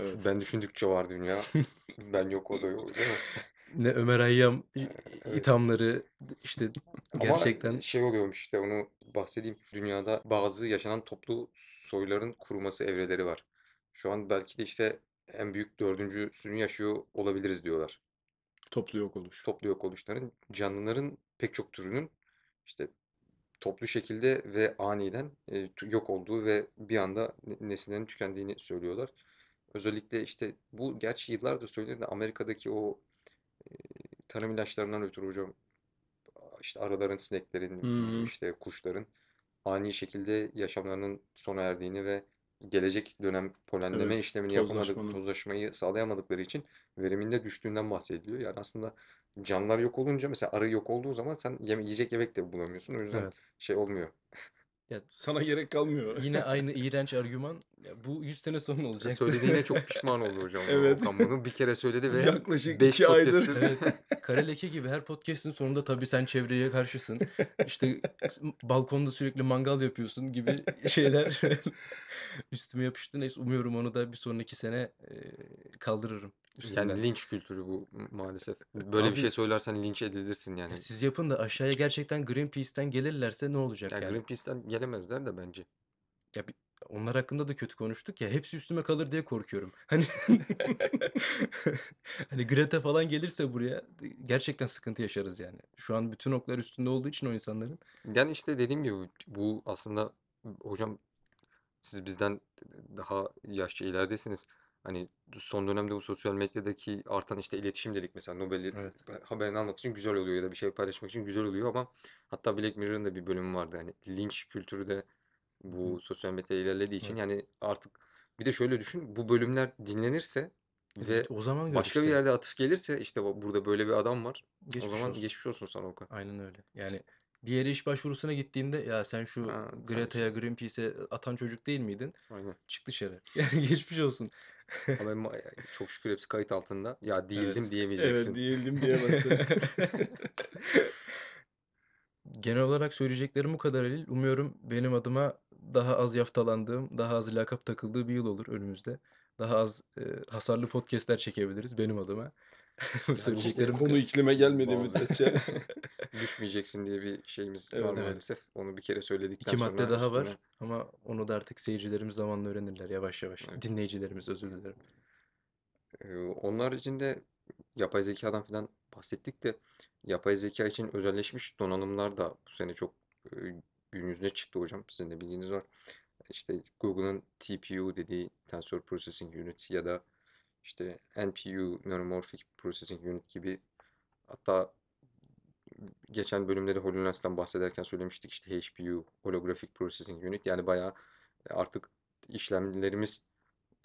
evet. Ben düşündükçe var dünya. ben yok o da yok değil mi? ne Ömer Hayyam evet. ithamları işte gerçekten. Ama şey oluyormuş işte onu bahsedeyim. Dünyada bazı yaşanan toplu soyların kuruması evreleri var. Şu an belki de işte en büyük dördüncü dördüncüsünü yaşıyor olabiliriz diyorlar. Toplu yok oluş. Toplu yok oluşların canlıların pek çok türünün işte toplu şekilde ve aniden e, yok olduğu ve bir anda nesillerin tükendiğini söylüyorlar. Özellikle işte bu gerçi yıllardır söylenir de Amerika'daki o e, tarım ilaçlarından ötürü hocam işte araların, sineklerin, hmm. işte kuşların ani şekilde yaşamlarının sona erdiğini ve gelecek dönem polenleme evet, işlemini yapamadık, tozlaşmayı sağlayamadıkları için veriminde düştüğünden bahsediliyor. Yani aslında Canlar yok olunca mesela arı yok olduğu zaman sen yeme yiyecek yemek de bulamıyorsun. O yüzden Evet. şey olmuyor. Ya, Sana gerek kalmıyor. yine aynı iğrenç argüman. Ya, bu 100 sene sonra olacak. Söylediğine çok pişman oldu hocam. Evet. Hakan bunu bir kere söyledi ve Yaklaşık 5 aydır. podcast'ı Evet. Kara leke gibi her podcast'in sonunda tabii sen çevreye karşısın. İşte balkonda sürekli mangal yapıyorsun gibi şeyler üstüme yapıştı. Neyse umuyorum onu da bir sonraki sene kaldırırım. Yani linç kültürü bu maalesef. E, Böyle Abi- bir şey söylersen linç edilirsin yani. Ya siz yapın da aşağıya gerçekten Greenpeace'ten gelirlerse ne olacak Ya yani? Greenpeace'ten gelemezler de bence. Ya bi- onlar hakkında da kötü konuştuk ya hepsi üstüme kalır diye korkuyorum. Hani hani Greta falan gelirse buraya gerçekten sıkıntı yaşarız yani. Şu an bütün oklar üstünde olduğu için o insanların. Yani işte dediğim gibi bu aslında hocam siz bizden daha yaşça ileridesiniz hani son dönemde bu sosyal medyadaki artan işte iletişim dedik mesela Nobel evet. haberini almak için güzel oluyor ya da bir şey paylaşmak için güzel oluyor ama hatta Black Mirror'ın da bir bölümü vardı hani linç kültürü de bu Hı. sosyal medya ilerlediği için evet. yani artık bir de şöyle düşün bu bölümler dinlenirse ve o zaman başka işte. bir yerde atıf gelirse işte burada böyle bir adam var. Geçmiş o zaman olsun. geçmiş olsun sana Okan. Aynen öyle. Yani Diğer iş başvurusuna gittiğimde ya sen şu ha, Greta'ya, Greenpeace'e atan çocuk değil miydin? Aynen. Çık dışarı. Yani geçmiş olsun. Ama çok şükür hepsi kayıt altında. Ya değildim evet. diyemeyeceksin. Evet değildim diyemezsin. Genel olarak söyleyeceklerim bu kadar Halil. Umuyorum benim adıma daha az yaftalandığım, daha az lakap takıldığı bir yıl olur önümüzde. Daha az e, hasarlı podcastler çekebiliriz benim adıma. Yani söyleyeceklerim. konu iklime gelmediğimiz müddetçe düşmeyeceksin diye bir şeyimiz evet, var evet. maalesef. Onu bir kere söyledikten İki sonra. İki madde daha üstüne... var ama onu da artık seyircilerimiz zamanla öğrenirler yavaş yavaş. Evet. Dinleyicilerimiz özür dilerim. Ee, onlar için de yapay zekadan falan bahsettik de yapay zeka için özelleşmiş donanımlar da bu sene çok e, gün yüzüne çıktı hocam. Sizin de bilginiz var. İşte Google'ın TPU dediği Tensor Processing Unit ya da işte NPU, Neuromorphic Processing Unit gibi hatta geçen bölümleri de HoloLens'ten bahsederken söylemiştik işte HPU, Holographic Processing Unit yani bayağı e, artık işlemlerimiz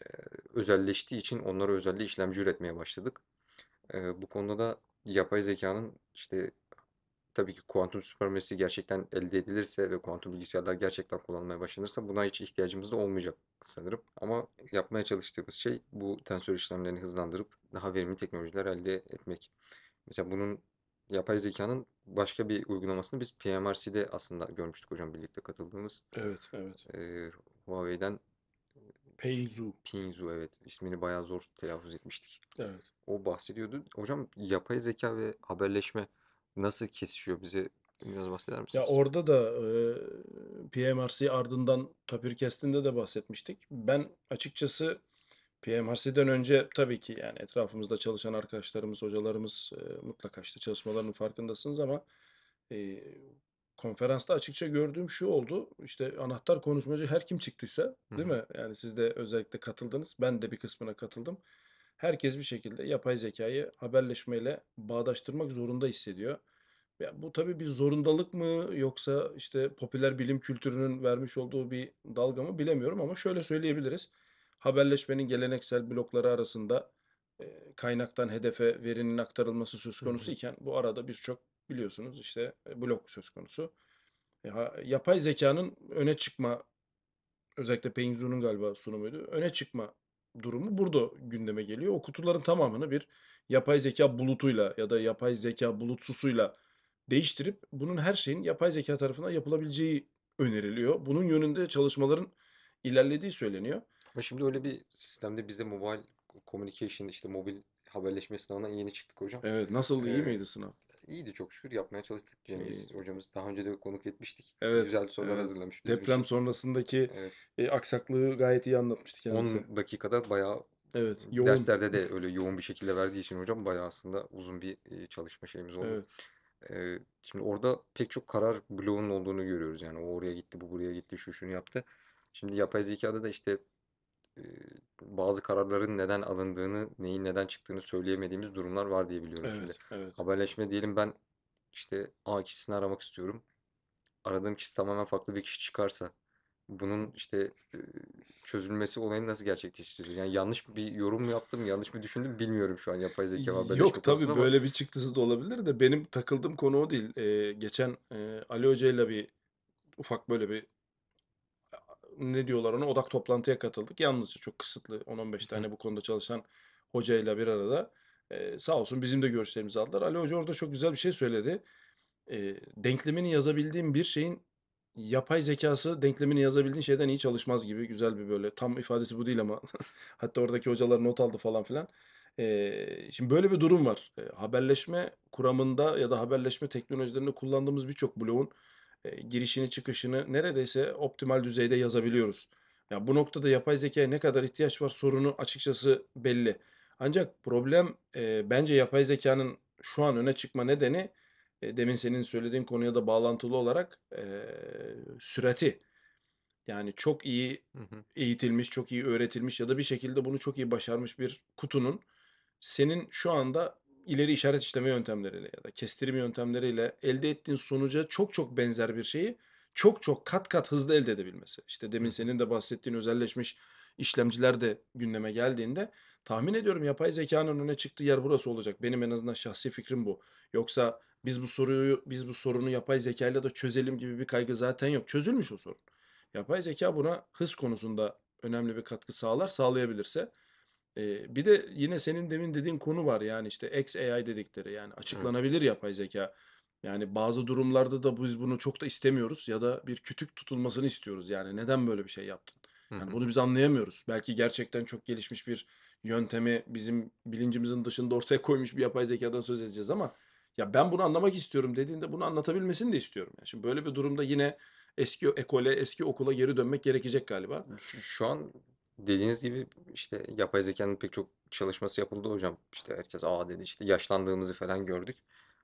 e, özelleştiği için onlara özelliği işlemci üretmeye başladık. E, bu konuda da yapay zekanın işte tabii ki kuantum süpürmesi gerçekten elde edilirse ve kuantum bilgisayarlar gerçekten kullanılmaya başlanırsa buna hiç ihtiyacımız da olmayacak sanırım. Ama yapmaya çalıştığımız şey bu tensör işlemlerini hızlandırıp daha verimli teknolojiler elde etmek. Mesela bunun yapay zekanın başka bir uygulamasını biz PMRC'de aslında görmüştük hocam birlikte katıldığımız. Evet, evet. Ee, Huawei'den Pingzu. Pingzu evet. İsmini bayağı zor telaffuz etmiştik. Evet. O bahsediyordu. Hocam yapay zeka ve haberleşme nasıl kesişiyor bize biraz bahseder misiniz? Ya orada da e, PMRC ardından tapir kestinde de bahsetmiştik. Ben açıkçası PMRC'den önce tabii ki yani etrafımızda çalışan arkadaşlarımız, hocalarımız e, mutlaka işte çalışmalarının farkındasınız ama e, konferansta açıkça gördüğüm şu oldu. İşte anahtar konuşmacı her kim çıktıysa değil Hı-hı. mi? Yani siz de özellikle katıldınız. Ben de bir kısmına katıldım herkes bir şekilde yapay zekayı haberleşmeyle bağdaştırmak zorunda hissediyor. Ya bu tabii bir zorundalık mı yoksa işte popüler bilim kültürünün vermiş olduğu bir dalga mı bilemiyorum ama şöyle söyleyebiliriz. Haberleşmenin geleneksel blokları arasında e, kaynaktan hedefe verinin aktarılması söz konusu iken bu arada birçok biliyorsunuz işte e, blok söz konusu. Ya, e, yapay zekanın öne çıkma özellikle Peng galiba sunumuydu. Öne çıkma durumu burada gündeme geliyor. O kutuların tamamını bir yapay zeka bulutuyla ya da yapay zeka bulutsusuyla değiştirip bunun her şeyin yapay zeka tarafından yapılabileceği öneriliyor. Bunun yönünde çalışmaların ilerlediği söyleniyor. Ama şimdi öyle bir sistemde bizde mobile communication işte mobil haberleşme sınavına yeni çıktık hocam. Evet nasıl iyi miydi sınav? iyiydi çok şükür. Yapmaya çalıştık Cengiz İyi. hocamız. Daha önce de konuk etmiştik. Evet. Güzel sorular evet. hazırlamış. Deprem için. sonrasındaki Evet. e, aksaklığı gayet iyi anlatmıştık 10 dakikada bayağı evet. Yoğun. derslerde de öyle yoğun bir şekilde verdiği için hocam bayağı aslında uzun bir e, çalışma şeyimiz oldu. Evet. Ee, şimdi orada pek çok karar bloğunun olduğunu görüyoruz. Yani o oraya gitti, bu buraya gitti, şu şunu yaptı. Şimdi yapay zekada da işte bazı kararların neden alındığını, neyin neden çıktığını söyleyemediğimiz durumlar var diye biliyorum Evet, şimdi. evet. Haberleşme diyelim ben işte A kişisini aramak istiyorum. Aradığım kişi tamamen farklı bir kişi çıkarsa bunun işte çözülmesi olayını nasıl gerçekleştireceğiz? Yani yanlış bir yorum mu yaptım, yanlış mı düşündüm bilmiyorum şu an yapay zeka ve haberleşme Yok tabii konusunda ama böyle bir çıktısı da olabilir de benim takıldığım konu o değil. Ee, geçen e, Ali Hoca'yla bir ufak böyle bir ne diyorlar ona odak toplantıya katıldık. Yalnızca çok kısıtlı 10-15 tane bu konuda çalışan hocayla bir arada. Ee, sağ olsun bizim de görüşlerimizi aldılar. Ali Hoca orada çok güzel bir şey söyledi. Ee, denklemini yazabildiğim bir şeyin yapay zekası denklemini yazabildiğin şeyden iyi çalışmaz gibi güzel bir böyle tam ifadesi bu değil ama hatta oradaki hocalar not aldı falan filan. Ee, şimdi böyle bir durum var. Ee, haberleşme kuramında ya da haberleşme teknolojilerinde kullandığımız birçok bloğun e, girişini çıkışını neredeyse optimal düzeyde yazabiliyoruz. Ya bu noktada yapay zekaya ne kadar ihtiyaç var sorunu açıkçası belli. Ancak problem e, bence yapay zekanın şu an öne çıkma nedeni e, demin senin söylediğin konuya da bağlantılı olarak e, sürati. Yani çok iyi eğitilmiş, çok iyi öğretilmiş ya da bir şekilde bunu çok iyi başarmış bir kutunun senin şu anda ileri işaret işleme yöntemleriyle ya da kestirim yöntemleriyle elde ettiğin sonuca çok çok benzer bir şeyi çok çok kat kat hızlı elde edebilmesi. İşte demin senin de bahsettiğin özelleşmiş işlemciler de gündeme geldiğinde tahmin ediyorum yapay zekanın öne çıktığı yer burası olacak. Benim en azından şahsi fikrim bu. Yoksa biz bu soruyu biz bu sorunu yapay zekayla da çözelim gibi bir kaygı zaten yok. Çözülmüş o sorun. Yapay zeka buna hız konusunda önemli bir katkı sağlar, sağlayabilirse e, bir de yine senin demin dediğin konu var yani işte XAI dedikleri yani açıklanabilir yapay zeka. Yani bazı durumlarda da biz bunu çok da istemiyoruz ya da bir kütük tutulmasını istiyoruz. Yani neden böyle bir şey yaptın? Yani bunu biz anlayamıyoruz. Belki gerçekten çok gelişmiş bir yöntemi bizim bilincimizin dışında ortaya koymuş bir yapay zekadan söz edeceğiz ama ya ben bunu anlamak istiyorum dediğinde bunu anlatabilmesini de istiyorum. Yani şimdi böyle bir durumda yine eski ekole, eski okula geri dönmek gerekecek galiba. şu an dediğiniz gibi işte yapay zekanın pek çok çalışması yapıldı hocam. İşte herkes aa dedi işte yaşlandığımızı falan gördük.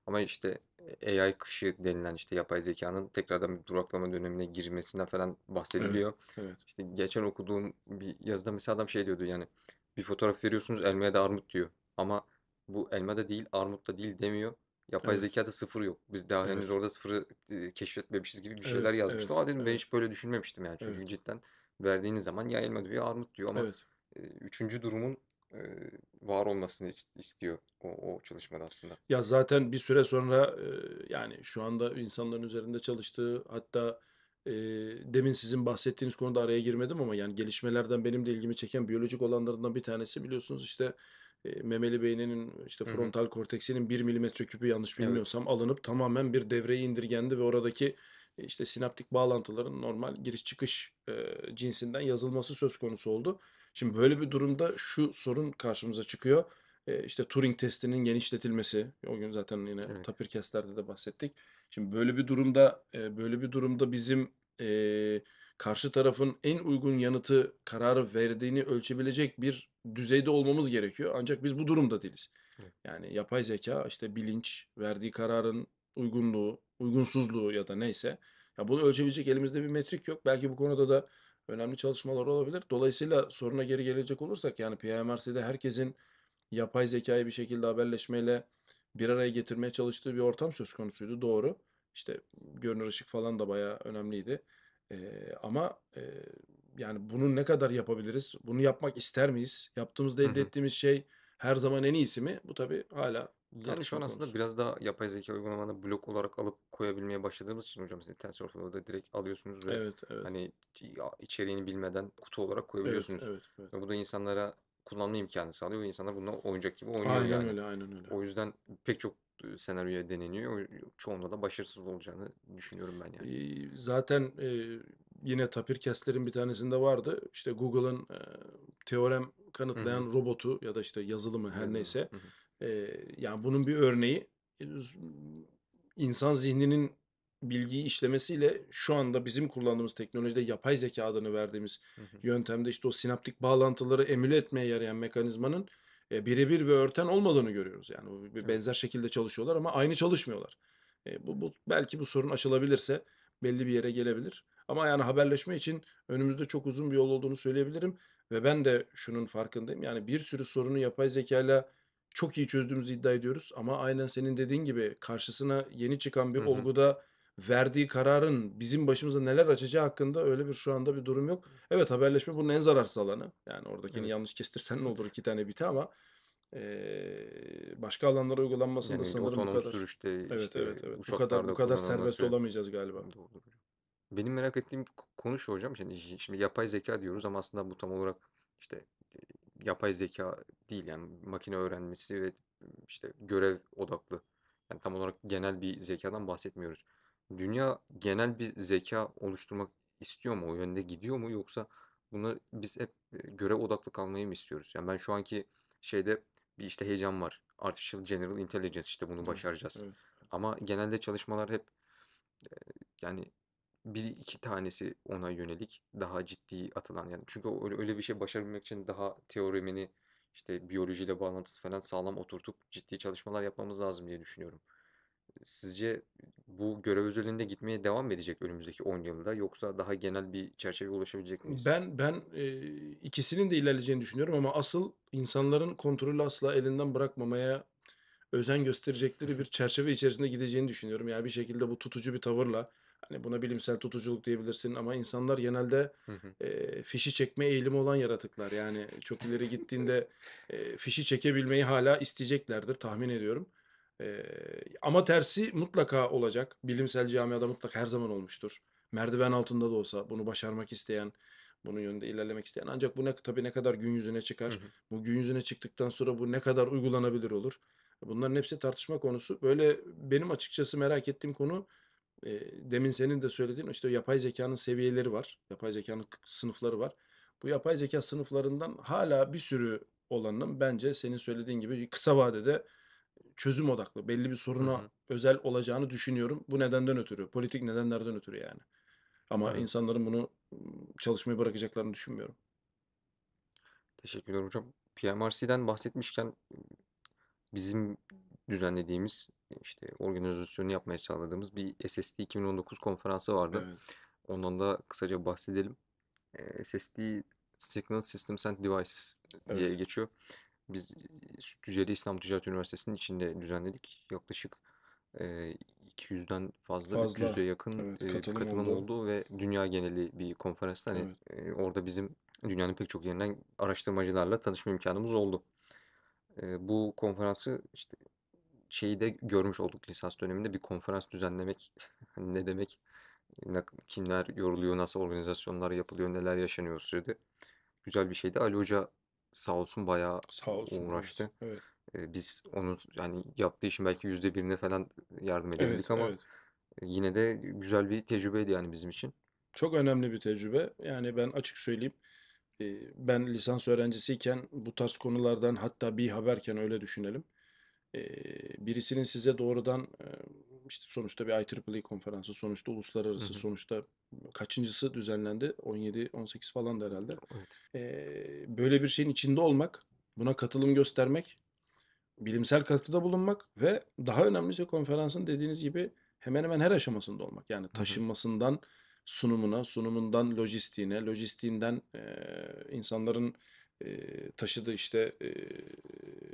Ama işte e, AI kışı denilen işte yapay zekanın tekrardan bir duraklama dönemine girmesinden falan bahsediliyor. Evet, İşte geçen okuduğum bir yazıda mesela adam şey diyordu yani bir fotoğraf veriyorsunuz elmaya da armut diyor. Ama bu elma da değil armut da değil demiyor. Yapay evet. zekada sıfır yok. Biz daha evet. henüz orada sıfırı keşfetmemişiz gibi bir şeyler evet, yazmıştı. Evet, Aa dedim evet. ben hiç böyle düşünmemiştim yani çünkü evet. cidden verdiğiniz zaman ya elma diyor ya armut diyor ama evet. e, üçüncü durumun e, var olmasını istiyor o, o çalışmada aslında. Ya zaten bir süre sonra e, yani şu anda insanların üzerinde çalıştığı hatta e, demin sizin bahsettiğiniz konuda araya girmedim ama yani gelişmelerden benim de ilgimi çeken biyolojik olanlarından bir tanesi biliyorsunuz işte e, memeli beyninin işte frontal korteksinin 1 milimetre küpü yanlış bilmiyorsam evet. alınıp tamamen bir devreye indirgendi ve oradaki işte sinaptik bağlantıların normal giriş çıkış e, cinsinden yazılması söz konusu oldu. Şimdi böyle bir durumda şu sorun karşımıza çıkıyor. E, işte Turing testinin genişletilmesi. O gün zaten yine evet. Tapirkestlerde de bahsettik. Şimdi böyle bir durumda e, böyle bir durumda bizim e, karşı tarafın en uygun yanıtı kararı verdiğini ölçebilecek bir düzeyde olmamız gerekiyor. Ancak biz bu durumda değiliz. Evet. Yani yapay zeka işte bilinç verdiği kararın uygunluğu, uygunsuzluğu ya da neyse. Ya bunu ölçebilecek elimizde bir metrik yok. Belki bu konuda da önemli çalışmalar olabilir. Dolayısıyla soruna geri gelecek olursak yani PMRC'de herkesin yapay zekayı bir şekilde haberleşmeyle bir araya getirmeye çalıştığı bir ortam söz konusuydu. Doğru. İşte görünür ışık falan da bayağı önemliydi. Ee, ama e, yani bunu ne kadar yapabiliriz? Bunu yapmak ister miyiz? Yaptığımızda elde ettiğimiz şey her zaman en iyisi mi? Bu tabii hala yani şu an aslında konusu. biraz daha yapay zeka uygulamalarını blok olarak alıp koyabilmeye başladığımız için hocam siz TensorFlow'da direkt alıyorsunuz ve Evet, evet, hani içeriğini bilmeden kutu olarak evet, koyabiliyorsunuz. evet, evet. Ve bu da insanlara kullanma imkanı sağlıyor ve insanlar bununla oyuncak gibi oynuyor Aynen yani. öyle, aynen öyle. O yüzden pek çok e, senaryoya deneniyor. O- Çoğunda da başarısız olacağını düşünüyorum ben yani. Ee, Zaten e, yine Tapirkesler'in bir tanesinde vardı. İşte Google'ın e, teorem kanıtlayan robotu ya da işte yazılımı her Yazılım. neyse Hı hı yani bunun bir örneği e, insan zihninin bilgiyi işlemesiyle şu anda bizim kullandığımız teknolojide yapay zeka adını verdiğimiz hı hı. yöntemde işte o sinaptik bağlantıları emüle etmeye yarayan mekanizmanın e, birebir ve örten olmadığını görüyoruz. Yani bir benzer şekilde çalışıyorlar ama aynı çalışmıyorlar. E, bu, bu belki bu sorun aşılabilirse belli bir yere gelebilir. Ama yani haberleşme için önümüzde çok uzun bir yol olduğunu söyleyebilirim ve ben de şunun farkındayım. Yani bir sürü sorunu yapay zekayla çok iyi çözdüğümüzü iddia ediyoruz ama aynen senin dediğin gibi karşısına yeni çıkan bir Hı hı. olguda verdiği kararın bizim başımıza neler açacağı hakkında öyle bir şu anda bir durum yok. Evet haberleşme bunun en zararsız alanı. Yani oradakini Evet. yanlış kestirsen ne olur iki tane biti ama eee, başka alanlara uygulanmasında Yani sanırım bu kadar. sürüşte Evet işte evet evet. Bu kadar bu kadar serbest kullanılması. olamayacağız galiba. Doğru hocam. Benim merak ettiğim k- konu şu hocam. Şimdi, şimdi yapay zeka diyoruz ama aslında bu tam olarak işte yapay zeka değil yani makine öğrenmesi ve işte görev odaklı. Yani tam olarak genel bir zekadan bahsetmiyoruz. Dünya genel bir zeka oluşturmak istiyor mu? O yönde gidiyor mu? Yoksa bunu biz hep e, görev odaklı kalmayı mı istiyoruz? Yani ben şu anki şeyde bir işte heyecan var. Artificial General Intelligence işte bunu başaracağız. Evet, Ama genelde çalışmalar hep e, yani bir iki tanesi ona yönelik daha ciddi atılan yani çünkü öyle, öyle bir şey başarabilmek için daha teoremini işte biyolojiyle bağlantısı falan sağlam oturtup ciddi çalışmalar yapmamız lazım diye düşünüyorum. Sizce bu görev özelinde gitmeye devam edecek önümüzdeki 10 yılda yoksa daha genel bir çerçeveye ulaşabilecek miyiz? Ben ben e, ikisinin de ilerleyeceğini düşünüyorum ama asıl insanların kontrolü asla elinden bırakmamaya özen gösterecekleri bir çerçeve içerisinde gideceğini düşünüyorum. Yani bir şekilde bu tutucu bir tavırla Hani buna bilimsel tutuculuk diyebilirsin ama insanlar genelde hı hı. E, fişi çekme eğilimi olan yaratıklar. Yani çok ileri gittiğinde e, fişi çekebilmeyi hala isteyeceklerdir tahmin ediyorum. E, ama tersi mutlaka olacak. Bilimsel camiada mutlaka her zaman olmuştur. Merdiven altında da olsa bunu başarmak isteyen, bunun yönünde ilerlemek isteyen. Ancak bu ne, tabii ne kadar gün yüzüne çıkar. Hı hı. Bu gün yüzüne çıktıktan sonra bu ne kadar uygulanabilir olur. Bunların hepsi tartışma konusu. Böyle benim açıkçası merak ettiğim konu e, demin senin de söylediğin işte yapay zekanın seviyeleri var. Yapay zekanın sınıfları var. Bu yapay zeka sınıflarından hala bir sürü olanın bence senin söylediğin gibi kısa vadede çözüm odaklı belli bir soruna Hı-hı. özel olacağını düşünüyorum. Bu nedenden ötürü, politik nedenlerden ötürü yani. Ama evet. insanların bunu çalışmayı bırakacaklarını düşünmüyorum. Teşekkürler hocam. PMRC'den bahsetmişken bizim düzenlediğimiz işte organizasyonu yapmaya sağladığımız bir SSD 2019 konferansı vardı. Evet. Ondan da kısaca bahsedelim. SSD Signal Systems and Devices diye evet. geçiyor. Biz Tüccari İslam Ticaret Üniversitesi'nin içinde düzenledik. Yaklaşık 200'den fazla, fazla. 300'e yakın evet, katılım, katılım oldu. oldu ve dünya geneli bir konferans. Hani evet. orada bizim dünyanın pek çok yerinden araştırmacılarla tanışma imkanımız oldu. bu konferansı işte şeyi de görmüş olduk lisans döneminde bir konferans düzenlemek hani ne demek kimler yoruluyor nasıl organizasyonlar yapılıyor neler yaşanıyor sürede güzel bir şeydi Ali Hoca sağ olsun bayağı sağ olsun, uğraştı. Evet. Ee, biz onun yani yaptığı işin belki yüzde birine falan yardım edebildik evet, ama evet. yine de güzel bir tecrübeydi yani bizim için. Çok önemli bir tecrübe. Yani ben açık söyleyeyim ben lisans öğrencisiyken bu tarz konulardan hatta bir haberken öyle düşünelim e, birisinin size doğrudan e, işte sonuçta bir IEEE konferansı, sonuçta uluslararası, hı hı. sonuçta kaçıncısı düzenlendi? 17, 18 falan da herhalde. Evet. E, böyle bir şeyin içinde olmak, buna katılım göstermek, bilimsel katkıda bulunmak ve daha önemlisi konferansın dediğiniz gibi hemen hemen her aşamasında olmak. Yani taşınmasından hı hı sunumuna, sunumundan lojistiğine, lojistiğinden e, insanların e, taşıdı işte e,